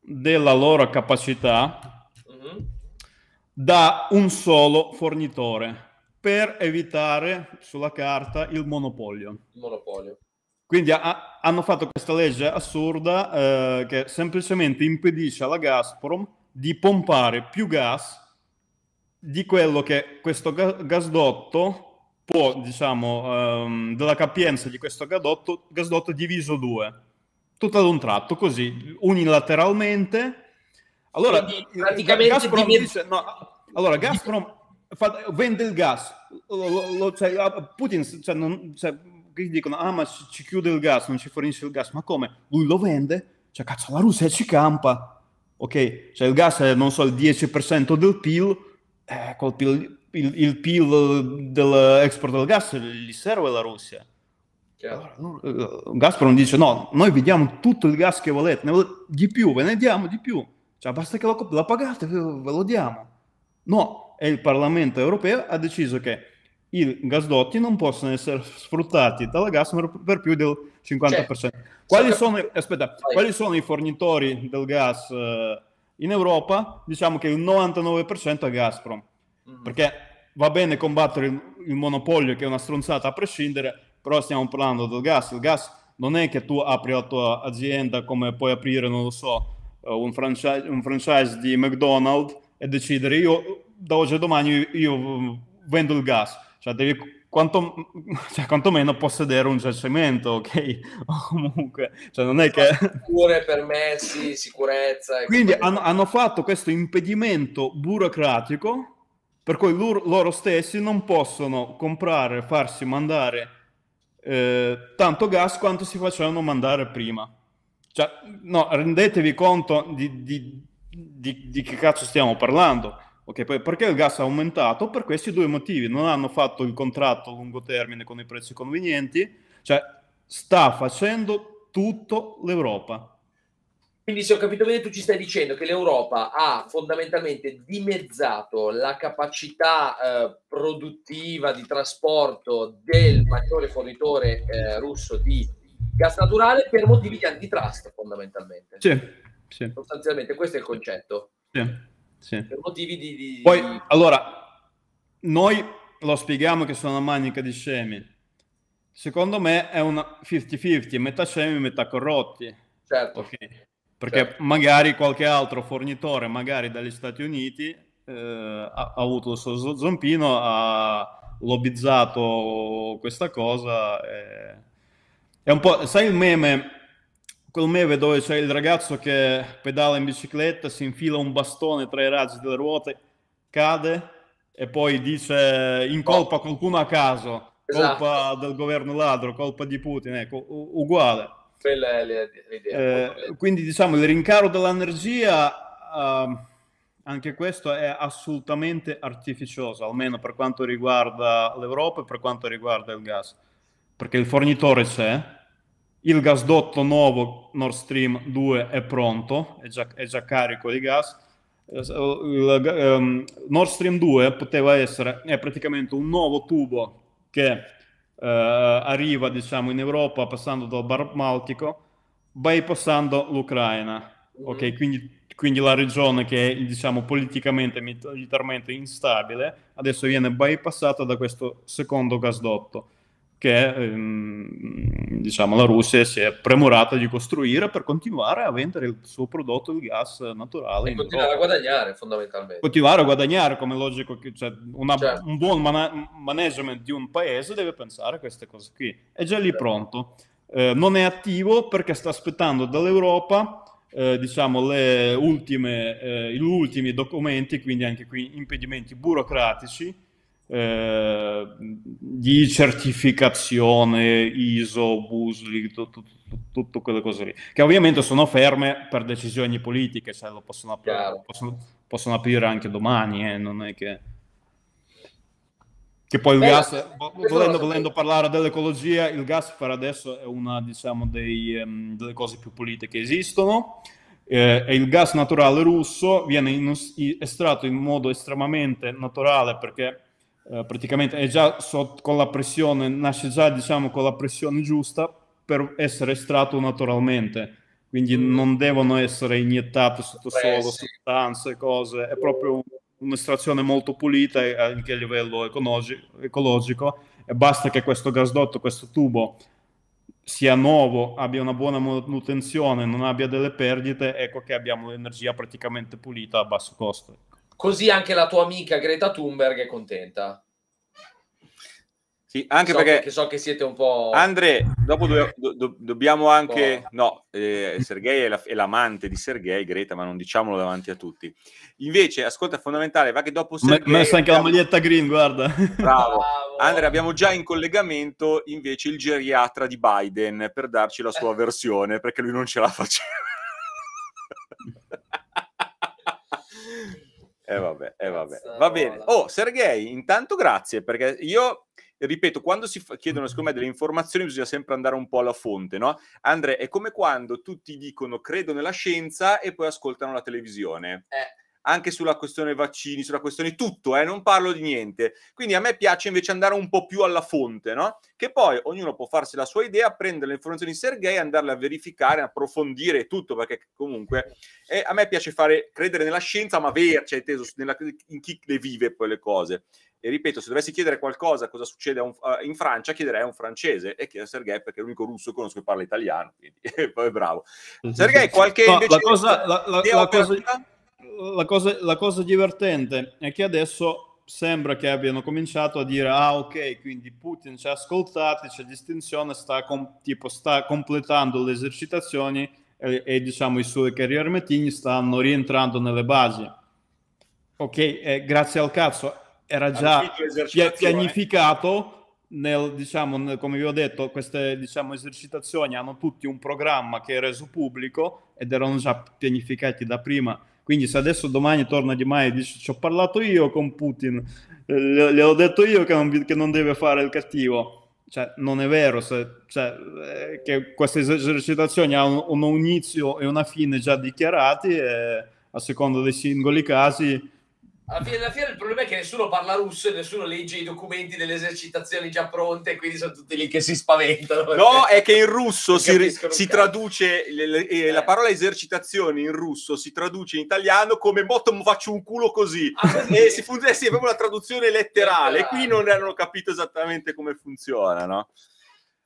della loro capacità mm-hmm. da un solo fornitore per evitare sulla carta il monopolio. Il monopolio. Quindi ha, hanno fatto questa legge assurda eh, che semplicemente impedisce alla Gazprom di pompare più gas di quello che questo gasdotto può, diciamo, ehm, della capienza di questo gasdotto, gasdotto diviso due, tutto ad un tratto, così, unilateralmente. Allora, Gazprom, diventa... dice, no, allora, Gazprom fa, vende il gas, lo, lo, cioè, Putin cioè, non, cioè, critici dicono, ah ma ci chiude il gas, non ci fornisce il gas, ma come? Lui lo vende, cioè cazzo la Russia ci campa, ok? Cioè il gas è, non so, il 10% del PIL, eh, col PIL, il, il PIL dell'export del gas gli serve la Russia. Allora, eh, Gazprom dice no, noi vi diamo tutto il gas che volete, volete di più, ve ne diamo di più, cioè, basta che lo, la pagate, ve lo diamo. No, e il Parlamento europeo ha deciso che cioè, i gasdotti non possono essere sfruttati dalla Gazprom per più del 50%. Cioè, quali, sono, aspetta, quali, sono, i fornitori del gas eh, in Europa? Diciamo che il 99% è Gazprom, mm. perché va bene combattere il, il, monopolio che è una stronzata a prescindere, però stiamo parlando del gas. Il gas non è che tu apri la tua azienda come puoi aprire, non lo so, eh, un franchise, un franchise di McDonald's e decidere io da oggi a domani io vendo il gas cioè devi quanto, cioè, quantomeno possedere un giacimento, ok? O comunque, cioè non è che... Pure permessi, sicurezza... Quindi hanno, hanno, fatto questo impedimento burocratico per cui loro, loro stessi non possono comprare, farsi mandare eh, tanto gas quanto si facevano mandare prima. Cioè, no, rendetevi conto di, di, di, di che cazzo stiamo parlando Ok, poi perché il gas è aumentato? Per questi due motivi. Non hanno fatto il contratto a lungo termine con i prezzi convenienti, cioè sta facendo tutto l'Europa. Quindi se ho capito bene tu ci stai dicendo che l'Europa ha fondamentalmente dimezzato la capacità eh, produttiva di trasporto del maggiore fornitore eh, russo di gas naturale per motivi di antitrust fondamentalmente. Sì, sì. Sostanzialmente questo è il concetto. Sì. Sì. Per motivi di, di... Poi, allora, noi lo spieghiamo che sono una manica di scemi. Secondo me è una 50-50, metà scemi, metà corrotti. Certo. Okay. Perché certo. magari qualche altro fornitore, magari dagli Stati Uniti, eh, ha, ha, avuto il suo zompino, ha lobbizzato questa cosa. E... Eh, è un po', sai il meme col me vedo cioè, il ragazzo che pedala in bicicletta, si infila un bastone tra i raggi delle ruote, cade e poi dice in colpa qualcuno a caso, colpa esatto. del governo ladro, colpa di Putin, ecco, uguale. Quella è l'idea. Eh, quindi diciamo il rincaro dell'energia, eh, anche questo è assolutamente artificioso, almeno per quanto riguarda l'Europa e per quanto riguarda il gas, perché il fornitore c'è il gasdotto nuovo Nord Stream 2 è pronto, è già, è già carico di gas. Il, um, Nord Stream 2 poteva essere è praticamente un nuovo tubo che uh, arriva diciamo, in Europa passando dal Bar Baltico, bypassando l'Ucraina. Mm-hmm. Okay, quindi, quindi, la regione che è diciamo, politicamente militarmente instabile adesso viene bypassata da questo secondo gasdotto che ehm, diciamo, la Russia si è premurata di costruire per continuare a vendere il suo prodotto, il gas naturale. E continuare Europa. a guadagnare fondamentalmente. Continuare a guadagnare come logico, cioè una, certo. un buon man- management di un paese deve pensare a queste cose qui. È già lì certo. pronto, eh, non è attivo perché sta aspettando dall'Europa eh, diciamo, ultime, eh, gli ultimi documenti, quindi anche qui impedimenti burocratici eh, di certificazione ISO, Busli, tutte quelle cose lì, che ovviamente sono ferme per decisioni politiche, cioè lo possono, aprire, possono, possono aprire anche domani, eh, non è che... Che poi il Beh, gas, volendo, volendo, parlare dell'ecologia, il gas per adesso è una diciamo, dei, um, delle cose più pulite che esistono. Eh, il gas naturale russo viene in, in, estratto in modo estremamente naturale perché eh, praticamente è già sotto, con la pressione, nasce già diciamo con la pressione giusta per essere estratto naturalmente, quindi mm. non devono essere iniettate sottosuolo sostanze, cose, è proprio un'estrazione molto pulita anche a livello ecologi- ecologico e basta che questo gasdotto, questo tubo sia nuovo, abbia una buona manutenzione, non abbia delle perdite, ecco che abbiamo l'energia praticamente pulita a basso costo così anche la tua amica Greta Thunberg è contenta. Sì, anche so perché che so che siete un po'... Andre, dopo eh. do, do, dobbiamo anche... No, eh, Sergei è, la, è, l'amante di Sergei, Greta, ma non diciamolo davanti a tutti. Invece, ascolta, è fondamentale, va che dopo Sergei... Ma messo anche la maglietta green, guarda. Bravo. Bravo. Andre, abbiamo già in collegamento invece il geriatra di Biden per darci la sua versione, perché lui non ce la faceva. E eh vabbè, eh vabbè. va bene. Oh, Sergei, intanto grazie perché io ripeto, quando si f- chiedono mm. secondo me delle informazioni bisogna sempre andare un po' alla fonte, no? Andre, è come quando tutti dicono credo nella scienza e poi ascoltano la televisione. Eh anche sulla questione vaccini, sulla questione tutto, eh, non parlo di niente. Quindi a me piace invece andare un po' più alla fonte, no? Che poi ognuno può farsi la sua idea, prendere le informazioni di Sergei, andarle a verificare, approfondire tutto, perché comunque eh, a me piace fare credere nella scienza, ma vera, cioè inteso nella, in chi le vive poi le cose. E ripeto, se dovessi chiedere qualcosa cosa succede un, uh, in Francia, chiederei a un francese e chiedo a Sergei perché è l'unico russo che conosco che parla italiano, quindi poi bravo. Mhm. Sergei, qualche... No, la cosa... La, la, la cosa la cosa, la cosa divertente è che adesso sembra che abbiano cominciato a dire ah ok quindi Putin ci ha ascoltati c'è distinzione sta, com- tipo, sta completando le esercitazioni e, e, diciamo i suoi carriermetini stanno rientrando nelle basi ok eh, grazie al cazzo era già pianificato nel, diciamo, nel, come vi ho detto queste diciamo, esercitazioni hanno tutti un programma che è reso pubblico ed erano già pianificati da prima quindi se adesso domani torna Di Maio e dice ci ho parlato io con Putin, eh, ho detto io che non, che non, deve fare il cattivo, cioè, non è vero se, cioè, eh, che queste esercitazioni hanno un, un, inizio e una fine già dichiarati e eh, a seconda dei singoli casi alla fine della fiera il problema è che nessuno parla russo e nessuno legge i documenti delle esercitazioni già pronte, quindi sono tutti lì che si spaventano. No, è che in russo si, si traduce le, le, eh. la eh. parola esercitazione in russo si traduce in italiano come bottom faccio un culo così. Ah, e si fun- eh, sì, è proprio la traduzione letterale. letterale. Qui non hanno capito esattamente come funziona, no?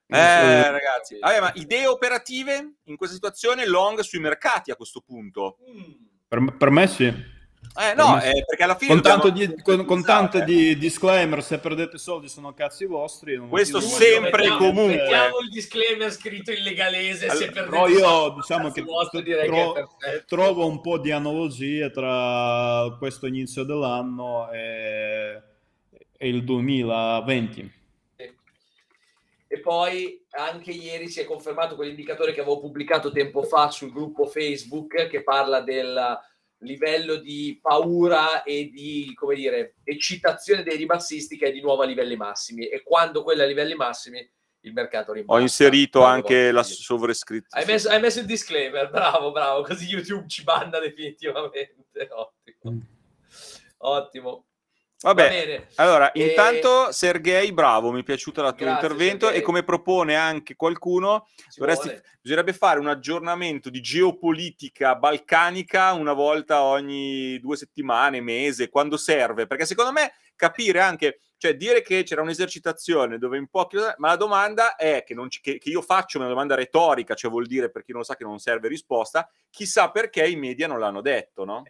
Eh, ragazzi, Vabbè, ma idee operative in questa situazione long sui mercati a questo punto? Mm. Per, per me sì. Eh no, eh, perché alla fine... Con tanto, di, con, con tanto eh. di, disclaimer, se perdete soldi sono cazzi vostri. Questo sempre e comunque... Mettiamo il disclaimer scritto in legalese, allora, se perdete no, io, soldi diciamo che vostri direi tro- che trovo un po' di analogie tra questo inizio dell'anno e, e il 2020. E poi anche ieri si è confermato quell'indicatore che avevo pubblicato tempo fa sul gruppo Facebook che parla del livello di paura e di, come dire, eccitazione dei ribassisti che è di nuovo a livelli massimi e quando quello è a livelli massimi il mercato rimane. Ho inserito anche la sovrescrizione. Hai messo, hai messo, il disclaimer, bravo, bravo, così YouTube ci banda definitivamente. Ottimo. Mm. Ottimo. Vabbè, Va allora, e... Eh, intanto Sergei, bravo, mi è piaciuto il tuo intervento Sergei. e come propone anche qualcuno, dovresti, bisognerebbe fare un aggiornamento di geopolitica balcanica una volta ogni due settimane, mese, quando serve, perché secondo me capire anche, cioè dire che c'era un'esercitazione dove in pochi, ma la domanda è che, non, che, che io faccio una domanda retorica, cioè vuol dire per chi non lo sa che non serve risposta, chissà perché i media non l'hanno detto, no?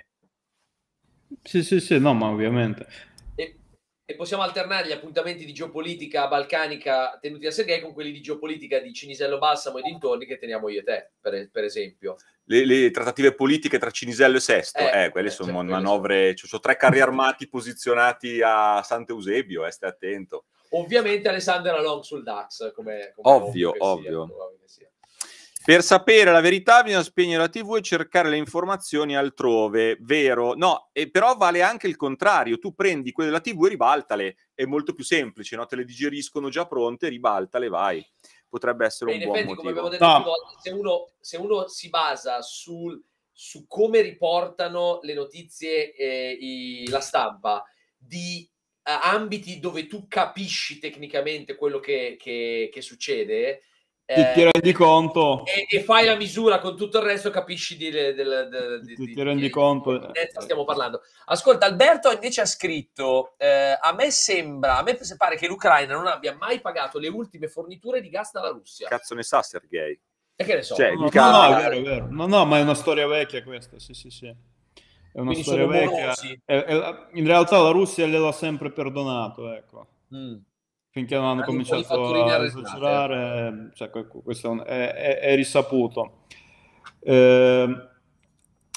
Sì, sì, sì, no, ma ovviamente e possiamo alternare gli appuntamenti di geopolitica balcanica tenuti da Sergei con quelli di geopolitica di Cinisello Balsamo e dintorni che teniamo io e te, per, per esempio. Le, le, trattative politiche tra Cinisello e Sesto, eh, eh quelle eh, sono cioè, manovre, sono... Cioè, tre carri armati posizionati a Sant'Eusebio, eh, stai attento. Ovviamente Alessandra Long sul DAX, come... come ovvio, ovvio. Sia, per sapere la verità bisogna spegnere la TV e cercare le informazioni altrove, vero? No, e però vale anche il contrario, tu prendi quelle della TV e ribaltale, è molto più semplice, no? te le digeriscono già pronte, ribaltale, vai. Potrebbe essere Beh, un buon effetti, motivo. Come abbiamo detto no. volte, se, uno, se uno, si basa sul, su come riportano le notizie eh, i, la stampa di eh, ambiti dove tu capisci tecnicamente quello che, che, che succede eh, ti, rendi conto e, e, fai la misura con tutto il resto capisci di, del, di, ti, ti rendi conto stiamo parlando ascolta Alberto invece ha scritto eh, a me sembra a me pare che l'Ucraina non abbia mai pagato le ultime forniture di gas dalla Russia cazzo ne sa Sergei e che ne so cioè, no, no, no, è vero, è vero. no no ma è una storia vecchia questa sì sì sì è una Quindi storia vecchia è, è, in realtà la Russia gliel'ha sempre perdonato ecco mm finché non hanno Anche cominciato a esagerare, certo. cioè, questo è, un, è, è, è risaputo. Eh,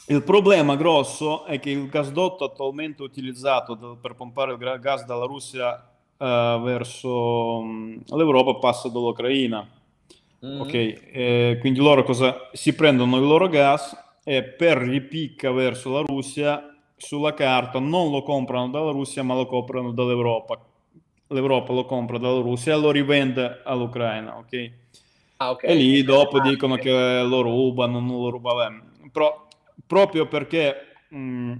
il problema grosso è che il gasdotto attualmente utilizzato da, per pompare il gas dalla Russia eh, verso mh, l'Europa passa dall'Ucraina. Mm-hmm. Ok, eh, quindi loro cosa, si prendono il loro gas e per ripicca verso la Russia sulla carta non lo comprano dalla Russia ma lo comprano dall'Europa l'Europa lo compra dalla Russia e lo rivende all'Ucraina, ok? Ah, okay. E lì dopo ah, dicono okay. che lo rubano, non lo rubano. Però, proprio perché mh, mm,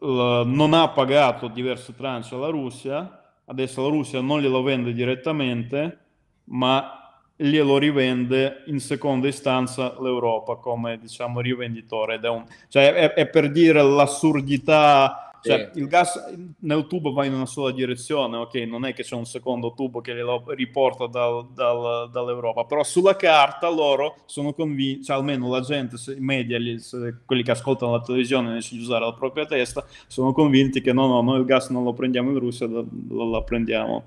non ha pagato diverse tranche alla Russia, adesso la Russia non glielo vende direttamente, ma glielo rivende in seconda istanza l'Europa come diciamo rivenditore. È, un... cioè, è, è per dire l'assurdità cioè, il gas nel tubo va in una sola direzione, ok? Non è che c'è un secondo tubo che lo riporta dal, dal, dall'Europa, però sulla carta loro sono convinti, cioè almeno la gente, i media, gli, quelli che ascoltano la televisione invece di usare la propria testa, sono convinti che no, no, noi il gas non lo prendiamo in Russia, lo, lo prendiamo.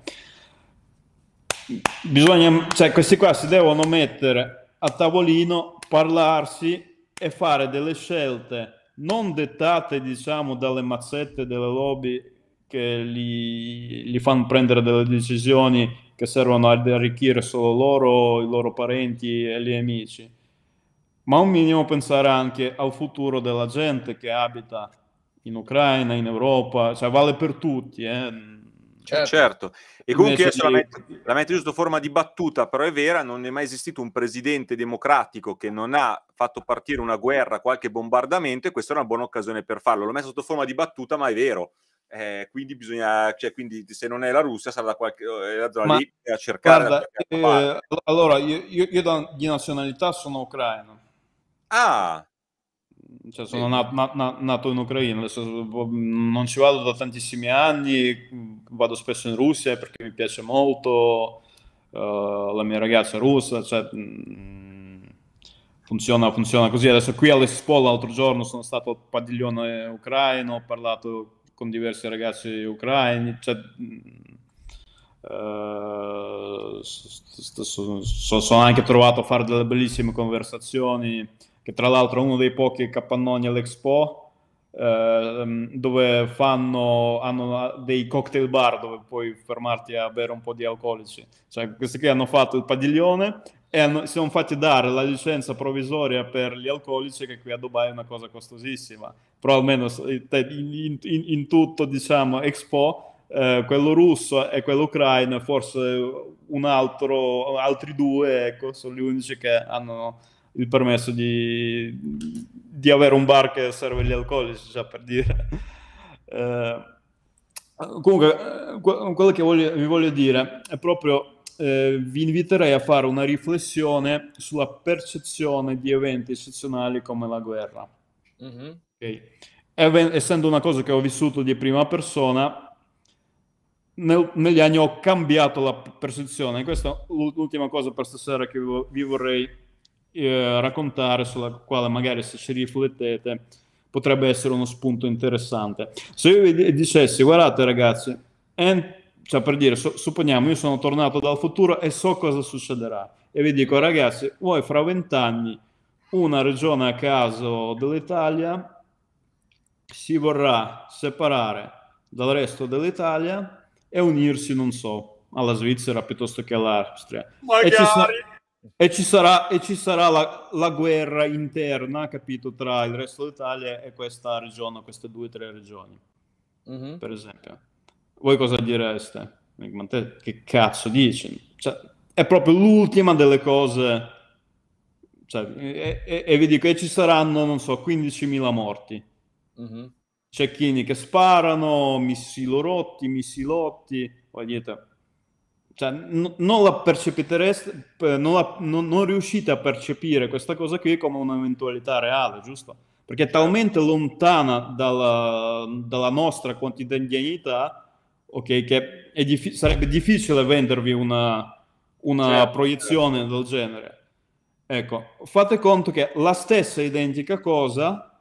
Bisogna, cioè, questi qua si devono mettere a tavolino, parlarsi e fare delle scelte non dettate diciamo dalle mazzette delle lobby che li, li fanno prendere delle decisioni che servono ad arricchire solo loro, i loro parenti e gli amici, ma un minimo pensare anche al futuro della gente che abita in Ucraina, in Europa, cioè vale per tutti, eh? Certo. certo. E comunque Invece io di... la, la metto, giusto forma di battuta, però è vera, non è mai esistito un presidente democratico che non ha fatto partire una guerra, qualche bombardamento e questa è una buona occasione per farlo. L'ho messo sotto forma di battuta, ma è vero. Eh, quindi bisogna, cioè, quindi se non è la Russia sarà da qualche eh, la zona ma, lì a cercare. Guarda, eh, allora, io, io, io, di nazionalità sono ucraino. Ah, cioè, sono sì. nato, na, nato, in Ucraina, adesso boh, non ci vado da tantissimi anni, vado spesso in Russia perché mi piace molto, uh, la mia ragazza è russa, cioè, mm, funziona, funziona, così. Adesso qui all'Expo l'altro giorno sono stato al padiglione ucraino, ho parlato con diversi ragazzi ucraini, cioè, uh, mm, eh, sono anche trovato a fare delle bellissime conversazioni che tra l'altro è uno dei pochi capannoni all'Expo, eh, dove fanno, hanno dei cocktail bar dove puoi fermarti a bere un po' di alcolici. Cioè, questi qui hanno fatto il padiglione e hanno, si sono fatti dare la licenza provvisoria per gli alcolici, che qui a Dubai è una cosa costosissima. Però almeno in, in, in tutto, diciamo, Expo eh, quello russo e quello ucraino, forse un altro, altri due, ecco, sono gli unici che hanno il permesso di, di avere un bar che serve gli alcolici, già per dire. Eh, comunque, eh, quello che voglio, vi voglio dire è proprio eh, vi inviterei a fare una riflessione sulla percezione di eventi eccezionali come la guerra. Mm-hmm. Okay. Even- essendo una cosa che ho vissuto di prima persona, nel- negli anni ho cambiato la percezione. Questa è l'ultima cosa per stasera che vi vorrei eh, raccontare, sulla quale magari se ci riflettete potrebbe essere uno spunto interessante. Se io vi dicessi, guardate ragazzi, and, cioè per dire, so, supponiamo io sono tornato dal futuro e so cosa succederà, e vi dico ragazzi, voi fra vent'anni una regione a caso dell'Italia si vorrà separare dal resto dell'Italia e unirsi, non so, alla Svizzera piuttosto che all'Austria. Magari. E ci, sarà, e ci sarà, e ci sarà la, la, guerra interna, capito, tra il resto d'Italia e questa regione, queste due o tre regioni, mm-hmm. per esempio. Voi cosa direste? Ma te che cazzo dici? Cioè, è proprio l'ultima delle cose... Cioè, e, e, e, vi dico, e ci saranno, non so, 15.000 morti. Mm-hmm. Cecchini che sparano, missili rotti, missilotti, poi dietro cioè, non la percepireste, eh, non, la, non, non riuscite a percepire questa cosa qui come un'eventualità reale, giusto? Perché è certo. talmente lontana dalla, dalla nostra quotidianità, ok, che dif- sarebbe difficile vendervi una, una certo, certo, proiezione del genere. Ecco, fate conto che la stessa identica cosa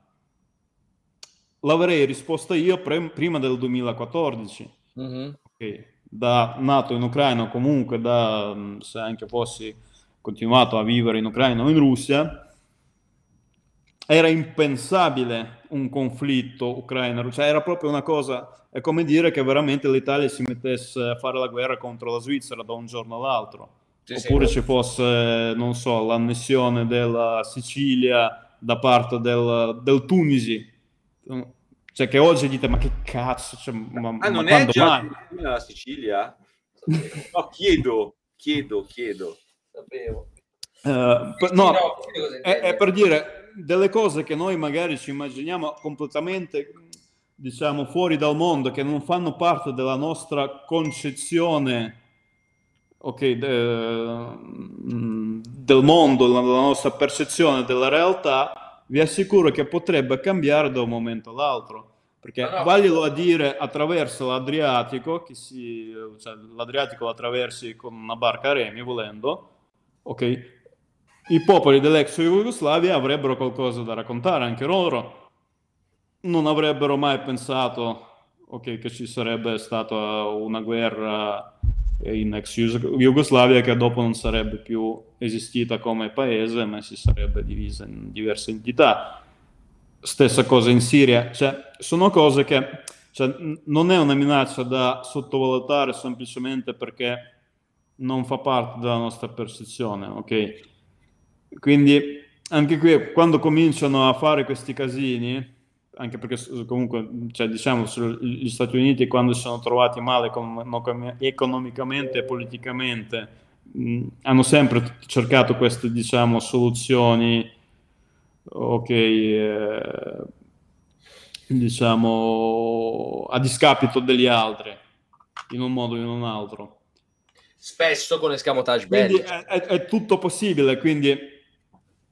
l'avrei risposta io pre- prima del 2014. Mm-hmm. Okay da nato in Ucraina, comunque da, mm, se anche fossi continuato a vivere in Ucraina o in Russia, era impensabile un conflitto Ucraina-Russia, cioè era proprio una cosa, è come dire che veramente l'Italia si mettesse a fare la guerra contro la Svizzera da un giorno all'altro, sì, oppure sì. Eh. ci fosse, non so, l'annessione della Sicilia da parte del, del Tunisi, cioè che oggi dite ma che cazzo, cioè, ma, ah, ma non è già la Sicilia? No, chiedo, chiedo, chiedo. Sapevo. Uh, per, no, è, è, per dire delle cose che noi magari ci immaginiamo completamente, diciamo, fuori dal mondo, che non fanno parte della nostra concezione ok, de, mm, del mondo, della nostra percezione della realtà vi assicuro che potrebbe cambiare da un momento all'altro. Perché no, no. valilo a dire attraverso l'Adriatico, si, cioè, l'Adriatico lo attraversi con una barca a remi volendo, ok? I popoli dell'ex Jugoslavia avrebbero qualcosa da raccontare, anche loro non avrebbero mai pensato okay, che ci sarebbe stata una guerra in ex Jugoslavia che dopo non sarebbe più esistita come paese ma si sarebbe divisa in diverse entità. Stessa cosa in Siria, cioè, sono cose che cioè, non è una minaccia da sottovalutare semplicemente perché non fa parte della nostra percezione, ok? Quindi anche qui quando cominciano a fare questi casini, anche perché comunque cioè, diciamo gli Stati Uniti quando si sono trovati male economicamente e politicamente hanno sempre cercato queste diciamo, soluzioni ok eh, diciamo a discapito degli altri in un modo o in un altro spesso con escamotage quindi è, è, è tutto possibile quindi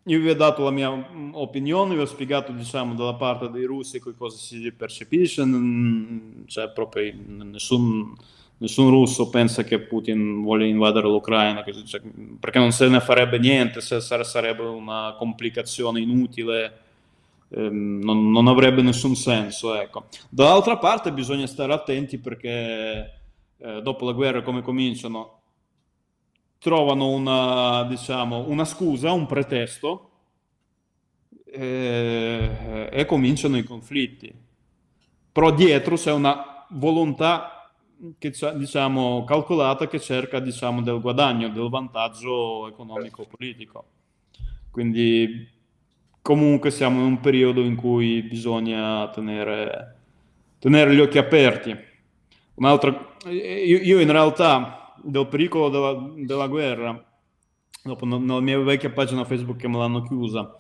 io vi ho dato la mia mm, opinione, vi ho spiegato diciamo dalla parte dei russi che cosa si percepisce, cioè proprio nessun, nessun russo pensa che Putin voglia invadere l'Ucraina, cioè, perché non se ne farebbe niente, se sarebbe una complicazione inutile, ehm, non, non, avrebbe nessun senso. Ecco. Dall'altra parte bisogna stare attenti perché eh, dopo la guerra come cominciano? trovano una, diciamo, una scusa, un pretesto eh, e cominciano i conflitti. Però dietro c'è una volontà che, diciamo, calcolata che cerca diciamo, del guadagno, del vantaggio economico-politico. Quindi comunque siamo in un periodo in cui bisogna tenere, tenere gli occhi aperti. Un'altra, io, io in realtà del pericolo della, della guerra, dopo nella mia vecchia pagina Facebook che me l'hanno chiusa,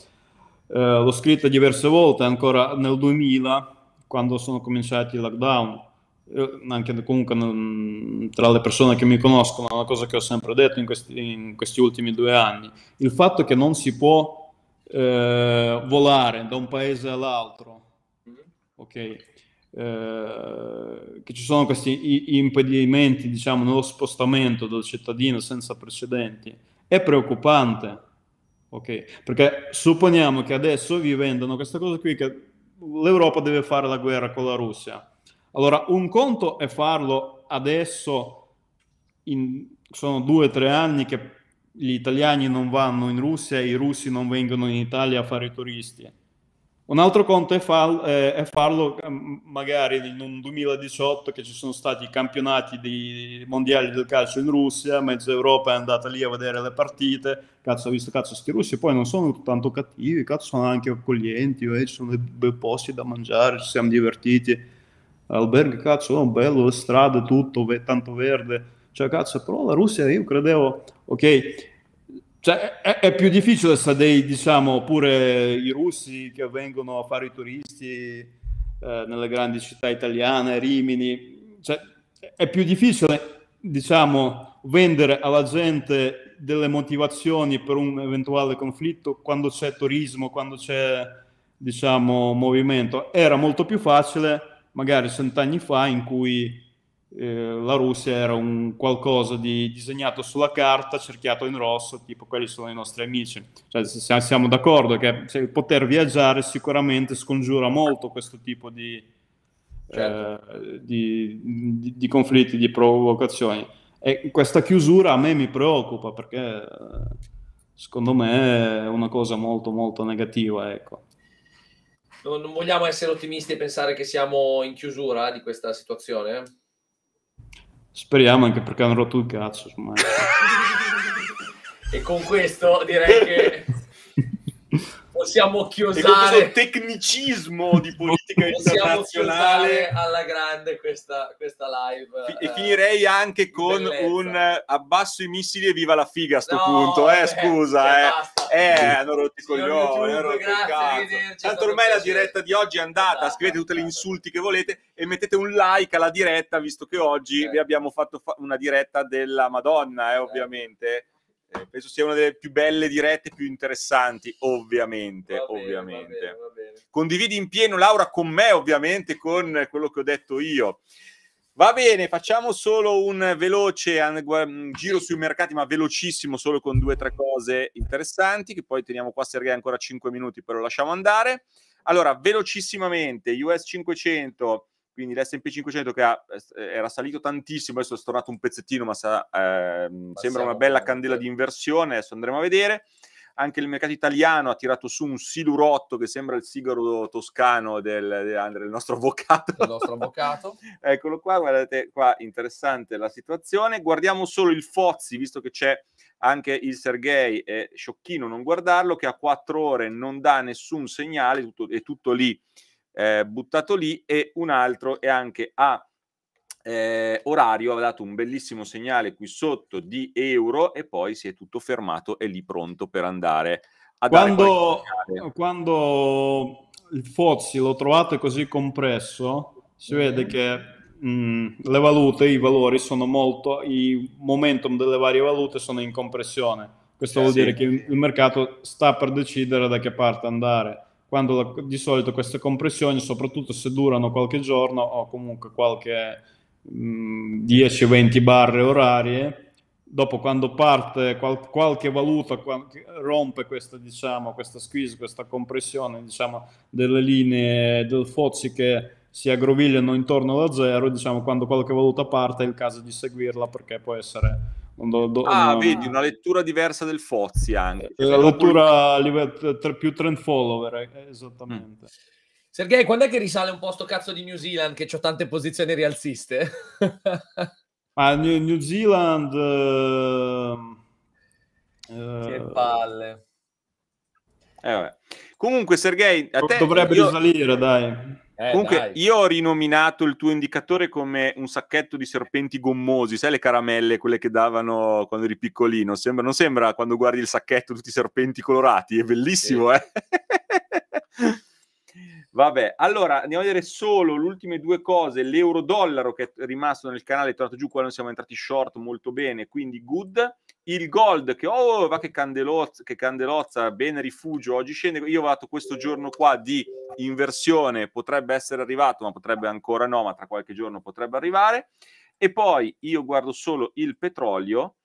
eh, l'ho scritta diverse volte, ancora nel 2000, quando sono cominciati i lockdown, eh, anche comunque mm, tra le persone che mi conoscono, una cosa che ho sempre detto in questi, in questi ultimi due anni, il fatto che non si può eh, volare da un paese all'altro, ok? Eh, che ci sono questi impedimenti, diciamo, nello spostamento del cittadino senza precedenti, è preoccupante. Ok, Perché supponiamo che adesso vi vendano questa cosa qui che l'Europa deve fare la guerra con la Russia. Allora, un conto è farlo adesso, in, sono due o tre anni che gli italiani non vanno in Russia e i russi non vengono in Italia a fare i turisti un altro conto è, far, eh, è, farlo ehm, magari in un 2018 che ci sono stati i campionati di, mondiali del calcio in Russia, mezza Europa è andata lì a vedere le partite, cazzo ho visto cazzo sti russi, poi non sono tanto cattivi, cazzo sono anche accoglienti, eh, ci sono dei bei posti da mangiare, ci siamo divertiti, alberghi cazzo sono bello, le strade tutto, tanto verde, cioè cazzo però la Russia io credevo, ok cioè, è, è, più difficile se dei, diciamo, pure i russi che vengono a fare i turisti eh, nelle grandi città italiane, Rimini. Cioè, è più difficile, diciamo, vendere alla gente delle motivazioni per un eventuale conflitto quando c'è turismo, quando c'è, diciamo, movimento. Era molto più facile magari cent'anni fa in cui eh, la Russia era un qualcosa di disegnato sulla carta, cerchiato in rosso, tipo quelli sono i nostri amici. Cioè, siamo, d'accordo che cioè, poter viaggiare sicuramente scongiura molto questo tipo di, certo. eh, di, di, di conflitti, di provocazioni. E questa chiusura a me mi preoccupa perché eh, secondo me è una cosa molto molto negativa. Ecco non, vogliamo essere ottimisti e pensare che siamo in chiusura di questa situazione? Speriamo anche perché hanno rotto il cazzo. e con questo direi che possiamo chiosare. tecnicismo di politica internazionale alla grande questa, questa live. E eh, finirei anche con bellezza. un abbasso i missili e viva la figa a sto no, punto. Eh, beh, scusa, cioè, eh. Basta. eh, hanno rotto i coglioni, Tanto ormai la diretta di oggi è andata, scrivete tutti gli insulti che volete e mettete un like alla diretta, visto che oggi eh. vi abbiamo fatto una diretta della Madonna, eh, eh, ovviamente. Eh, penso sia una delle più belle dirette, più interessanti, ovviamente. Va bene, ovviamente. Va bene, va bene. Condividi in pieno, Laura, con me, ovviamente, con quello che ho detto io. Va bene, facciamo solo un veloce un mm, giro sui mercati, ma velocissimo, solo con due o tre cose interessanti, che poi teniamo qua Sergei ancora 5 minuti, però lasciamo andare. Allora, velocissimamente, US 500, quindi l'S&P 500 che ha, era salito tantissimo, adesso è stornato un pezzettino, ma sa, eh, sembra una bella candela di inversione, adesso andremo a vedere anche il mercato italiano ha tirato su un silurotto che sembra il sigaro toscano del, del, nostro avvocato. Del nostro avvocato. Eccolo qua, guardate qua, interessante la situazione. Guardiamo solo il Fozzi, visto che c'è anche il Sergei, è sciocchino non guardarlo, che a quattro ore non dà nessun segnale, tutto, è tutto lì, eh, buttato lì, e un altro è anche a eh, orario aveva dato un bellissimo segnale qui sotto di euro e poi si è tutto fermato e lì pronto per andare a quando, quando il Fozzi lo trovate così compresso si vede mm. che mh, mm, le valute, i valori sono molto i momentum delle varie valute sono in compressione questo eh, vuol sì. dire che il mercato sta per decidere da che parte andare quando la, di solito queste compressioni soprattutto se durano qualche giorno o comunque qualche 10 mm, o 20 barre orarie, dopo quando parte qual- qualche valuta qual- rompe questa, diciamo, questa squeeze, questa compressione diciamo, delle linee del Fozzi che si aggrovigliano intorno alla zero, diciamo, quando qualche valuta parte è il caso di seguirla perché può essere Do, do, ah, no. vedi, una lettura diversa del Fozzi anche. Eh, la lettura poi... più trend follower, eh, esattamente. Mm. Sergei, quando è che risale un posto cazzo di New Zealand che ho tante posizioni rialziste? ah, New, New Zealand... Uh, che eh, palle. Eh, vabbè. Comunque, Sergei, a te, dovrebbe io... risalire, dai. Eh, Comunque, dai. io ho rinominato il tuo indicatore come un sacchetto di serpenti gommosi, sai le caramelle, quelle che davano quando eri piccolino? Sembra, non sembra quando guardi il sacchetto tutti i serpenti colorati? È bellissimo, sì. eh? Vabbè, allora andiamo a vedere solo le ultime due cose. L'euro-dollaro che è rimasto nel canale è tornato giù, quando siamo entrati short molto bene, quindi good. Il gold che, oh, oh, oh va che candelozza, che candelozza, bene rifugio, oggi scende. Io ho fatto questo giorno qua di inversione, potrebbe essere arrivato, ma potrebbe ancora no, ma tra qualche giorno potrebbe arrivare. E poi io guardo solo il petrolio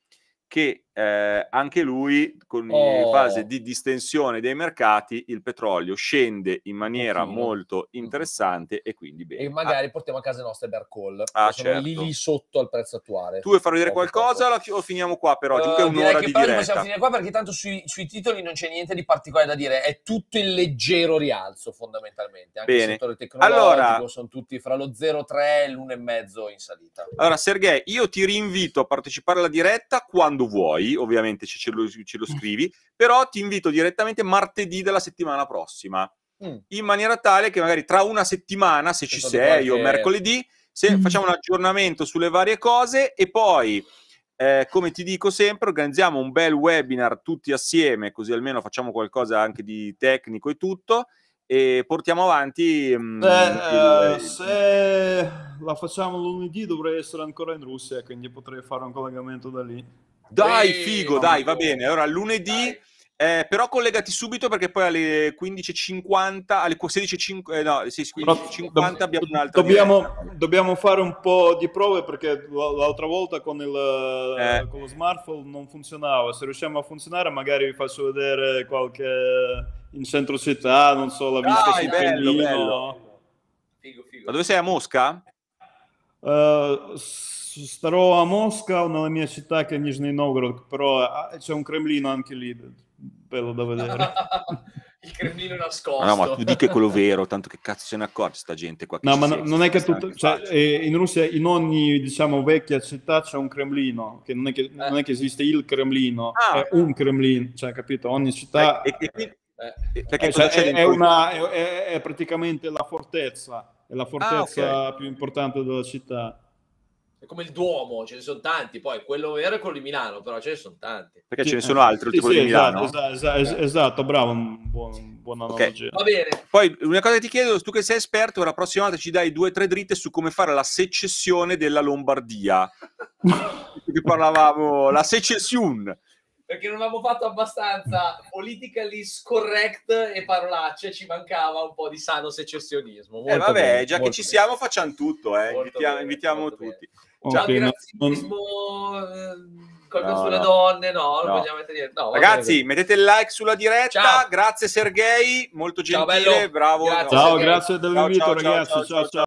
che eh, anche lui con oh. fase di distensione dei mercati il petrolio scende in maniera Infine. molto mm-hmm. interessante e quindi bene. E ah. magari ah. portiamo a casa le nostre bear call, ah, certo. lì, lì sotto al prezzo attuale. Tu vuoi far vedere qualcosa o finiamo qua per oggi? Uh, eh, Dunque è un'ora di diretta. possiamo finire qua perché tanto sui, sui, titoli non c'è niente di particolare da dire, è tutto in leggero rialzo fondamentalmente, anche bene. il settore tecnologico allora, sono tutti fra lo 0,3 e l'1,5 in salita. Allora Sergei, io ti rinvito a partecipare alla diretta quando vuoi vuoi, ovviamente ce, ce, lo, ce lo mm. scrivi, però ti invito direttamente martedì della settimana prossima, mm. in maniera tale che magari tra una settimana, se ci sei, qualche... o mercoledì, se, mm. facciamo un aggiornamento sulle varie cose e poi... Eh, come ti dico sempre, organizziamo un bel webinar tutti assieme, così almeno facciamo qualcosa anche di tecnico e tutto, e portiamo avanti. Mm, Beh, eh, se la facciamo lunedì dovrei essere ancora in Russia, quindi potrei fare un collegamento da lì. Dai, figo, dai, va bene. Allora, lunedì, eh, però collegati subito perché poi alle 15.50, alle 16.50 eh, no, 16, abbiamo un'altra dobbiamo, dobbiamo, fare un po' di prove perché l'altra volta con, il, eh. con lo smartphone non funzionava. Se riusciamo a funzionare magari vi faccio vedere qualche in centro città, non so, la vista dai, sul bello, bello. Figo, figo. Ma dove sei, a Mosca? Uh, второго Амоска на м'ячі атаки Ніжний Новгород, però c'è un Cremlino anche lì, bello da vedere. Il Cremlino nascosto. No, ma tu dica quello vero, tanto che cazzo se ne accorge sta gente qua. No, ma no, non è che tutta, cioè, eh, in Russia in ogni diciamo vecchia città c'è un Cremlino, che non è che, eh. non è che esiste il Cremlino, ah. è un Cremlino, cioè capito? Ogni città... Eh. eh, perché eh, cioè, è, è, una, è, è praticamente la fortezza, è la fortezza ah, okay. più importante della città è come il Duomo, ce ne sono tanti, poi quello vero e quello di Milano, però ce ne sono tanti. Perché ce ne eh. sono altri, sì, tipo sì, di esatto, Milano. Esatto, esatto, bravo, buon, buona okay. Va bene. Poi una cosa che ti chiedo, tu che sei esperto, la prossima volta ci dai due o tre dritte su come fare la secessione della Lombardia. che parlavamo, la secessione perché non avevamo fatto abbastanza politically correct e parolacce, ci mancava un po' di sano secessionismo. Eh, molto eh vabbè, bene, già che ci bene. siamo facciamo tutto, eh. invitiamo, bene, invitiamo tutti okay, eh, no, razzismo, non... qualcosa no, sulle no. donne, no, no. vogliamo mettere niente. No, Ragazzi, bene. mettete il like sulla diretta, ciao. grazie Sergei, molto gentile, ciao, bravo. Grazie, ciao, grazie dell'invito ragazzi, ciao. ciao. ciao.